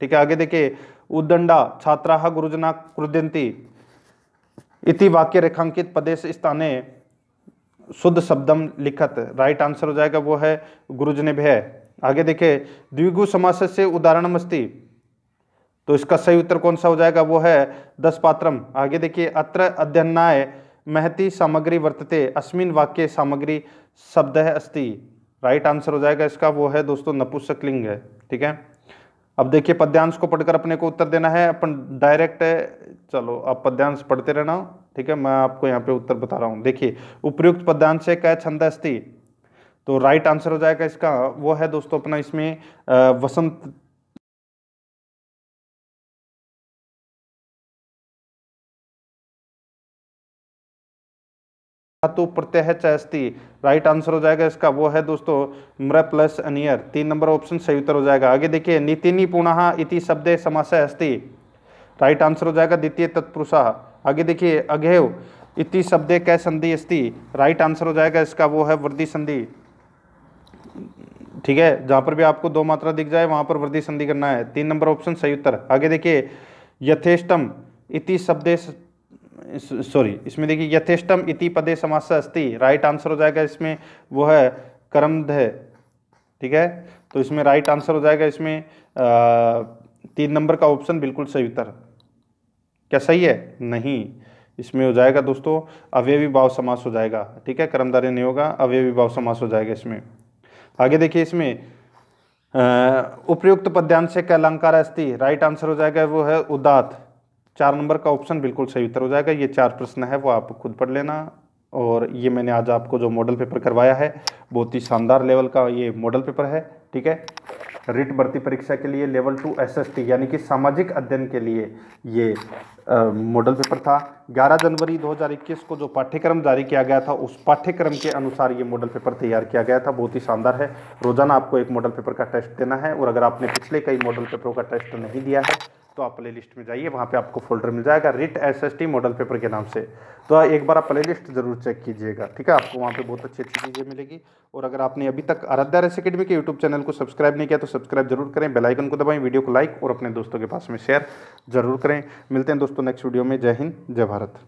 ठीक है आगे देखिए उदंडा छात्रा गुरुजना क्रुदंती इति वाक्य रेखांकित प्रदेश स्थाने शुद्ध शब्दम लिखत राइट आंसर हो जाएगा वो है गुरुजने भय आगे देखे द्विगु समास से उदाहरण मस्ती तो इसका सही उत्तर कौन सा हो जाएगा वो है दस पात्रम आगे देखिए अत्र अध्ययनाय महती सामग्री वर्तते अस्मिन वाक्य सामग्री शब्द है अस्थि राइट आंसर हो जाएगा इसका वो है दोस्तों नपुसकलिंग है ठीक है अब देखिए पद्यांश को पढ़कर अपने को उत्तर देना है अपन डायरेक्ट है चलो आप पद्यांश पढ़ते रहना ठीक है मैं आपको यहाँ पे उत्तर बता रहा हूँ देखिए उपयुक्त पद्यांश है क्या छंद अस्थि तो राइट आंसर हो जाएगा इसका वो है दोस्तों अपना इसमें वसंत धातु प्रत्यय च राइट आंसर हो जाएगा इसका वो है दोस्तों मृ प्लस अनियर तीन नंबर ऑप्शन सही उत्तर हो जाएगा आगे देखिए नीतिनी पुनः इति शब्दे समास अस्ति राइट आंसर हो जाएगा द्वितीय तत्पुरुषा आगे देखिए अघेव इति शब्दे कै संधि अस्ति राइट आंसर हो जाएगा इसका वो है वृद्धि संधि ठीक है जहां पर भी आपको दो मात्रा दिख जाए वहां पर वृद्धि संधि करना है तीन नंबर ऑप्शन सही उत्तर आगे देखिए यथेष्टम इति शब्दे सॉरी इसमें देखिए यथेष्टम इति पदे समास अस्ति राइट आंसर हो जाएगा इसमें वो है कर्मध ठीक है तो इसमें राइट आंसर हो जाएगा इसमें तीन नंबर का ऑप्शन बिल्कुल सही उत्तर क्या सही है नहीं इसमें हो जाएगा दोस्तों अवयवी भाव समास हो जाएगा ठीक है कर्मदारी नहीं होगा अवयवी भाव समास हो जाएगा इसमें आगे देखिए इसमें उपयुक्त पद्यांश के अलंकार अस्ति राइट आंसर हो जाएगा वो है उदात चार नंबर का ऑप्शन बिल्कुल सही उत्तर हो जाएगा ये चार प्रश्न है वो आप खुद पढ़ लेना और ये मैंने आज आपको जो मॉडल पेपर करवाया है बहुत ही शानदार लेवल का ये मॉडल पेपर है ठीक है रिट भर्ती परीक्षा के लिए लेवल टू एसएसटी यानी कि सामाजिक अध्ययन के लिए ये मॉडल पेपर था 11 जनवरी 2021 को जो पाठ्यक्रम जारी किया गया था उस पाठ्यक्रम के अनुसार ये मॉडल पेपर तैयार किया गया था बहुत ही शानदार है रोजाना आपको एक मॉडल पेपर का टेस्ट देना है और अगर आपने पिछले कई मॉडल पेपरों का टेस्ट नहीं दिया है तो आप प्ले लिस्ट में जाइए वहाँ पे आपको फोल्डर मिल जाएगा रिट एसएसटी मॉडल पेपर के नाम से तो एक बार आप प्ले लिस्ट ज़रूर चेक कीजिएगा ठीक है आपको वहाँ पे बहुत अच्छी अच्छी चीज़ें मिलेगी और अगर आपने अभी तक आराध्या रेस अकेडमी के यूट्यूब चैनल को सब्सक्राइब नहीं किया तो सब्सक्राइब जरूर करें बेलाइकन को दबाएँ वीडियो को लाइक और अपने दोस्तों के पास में शेयर जरूर करें मिलते हैं दोस्तों नेक्स्ट वीडियो में जय हिंद जय भारत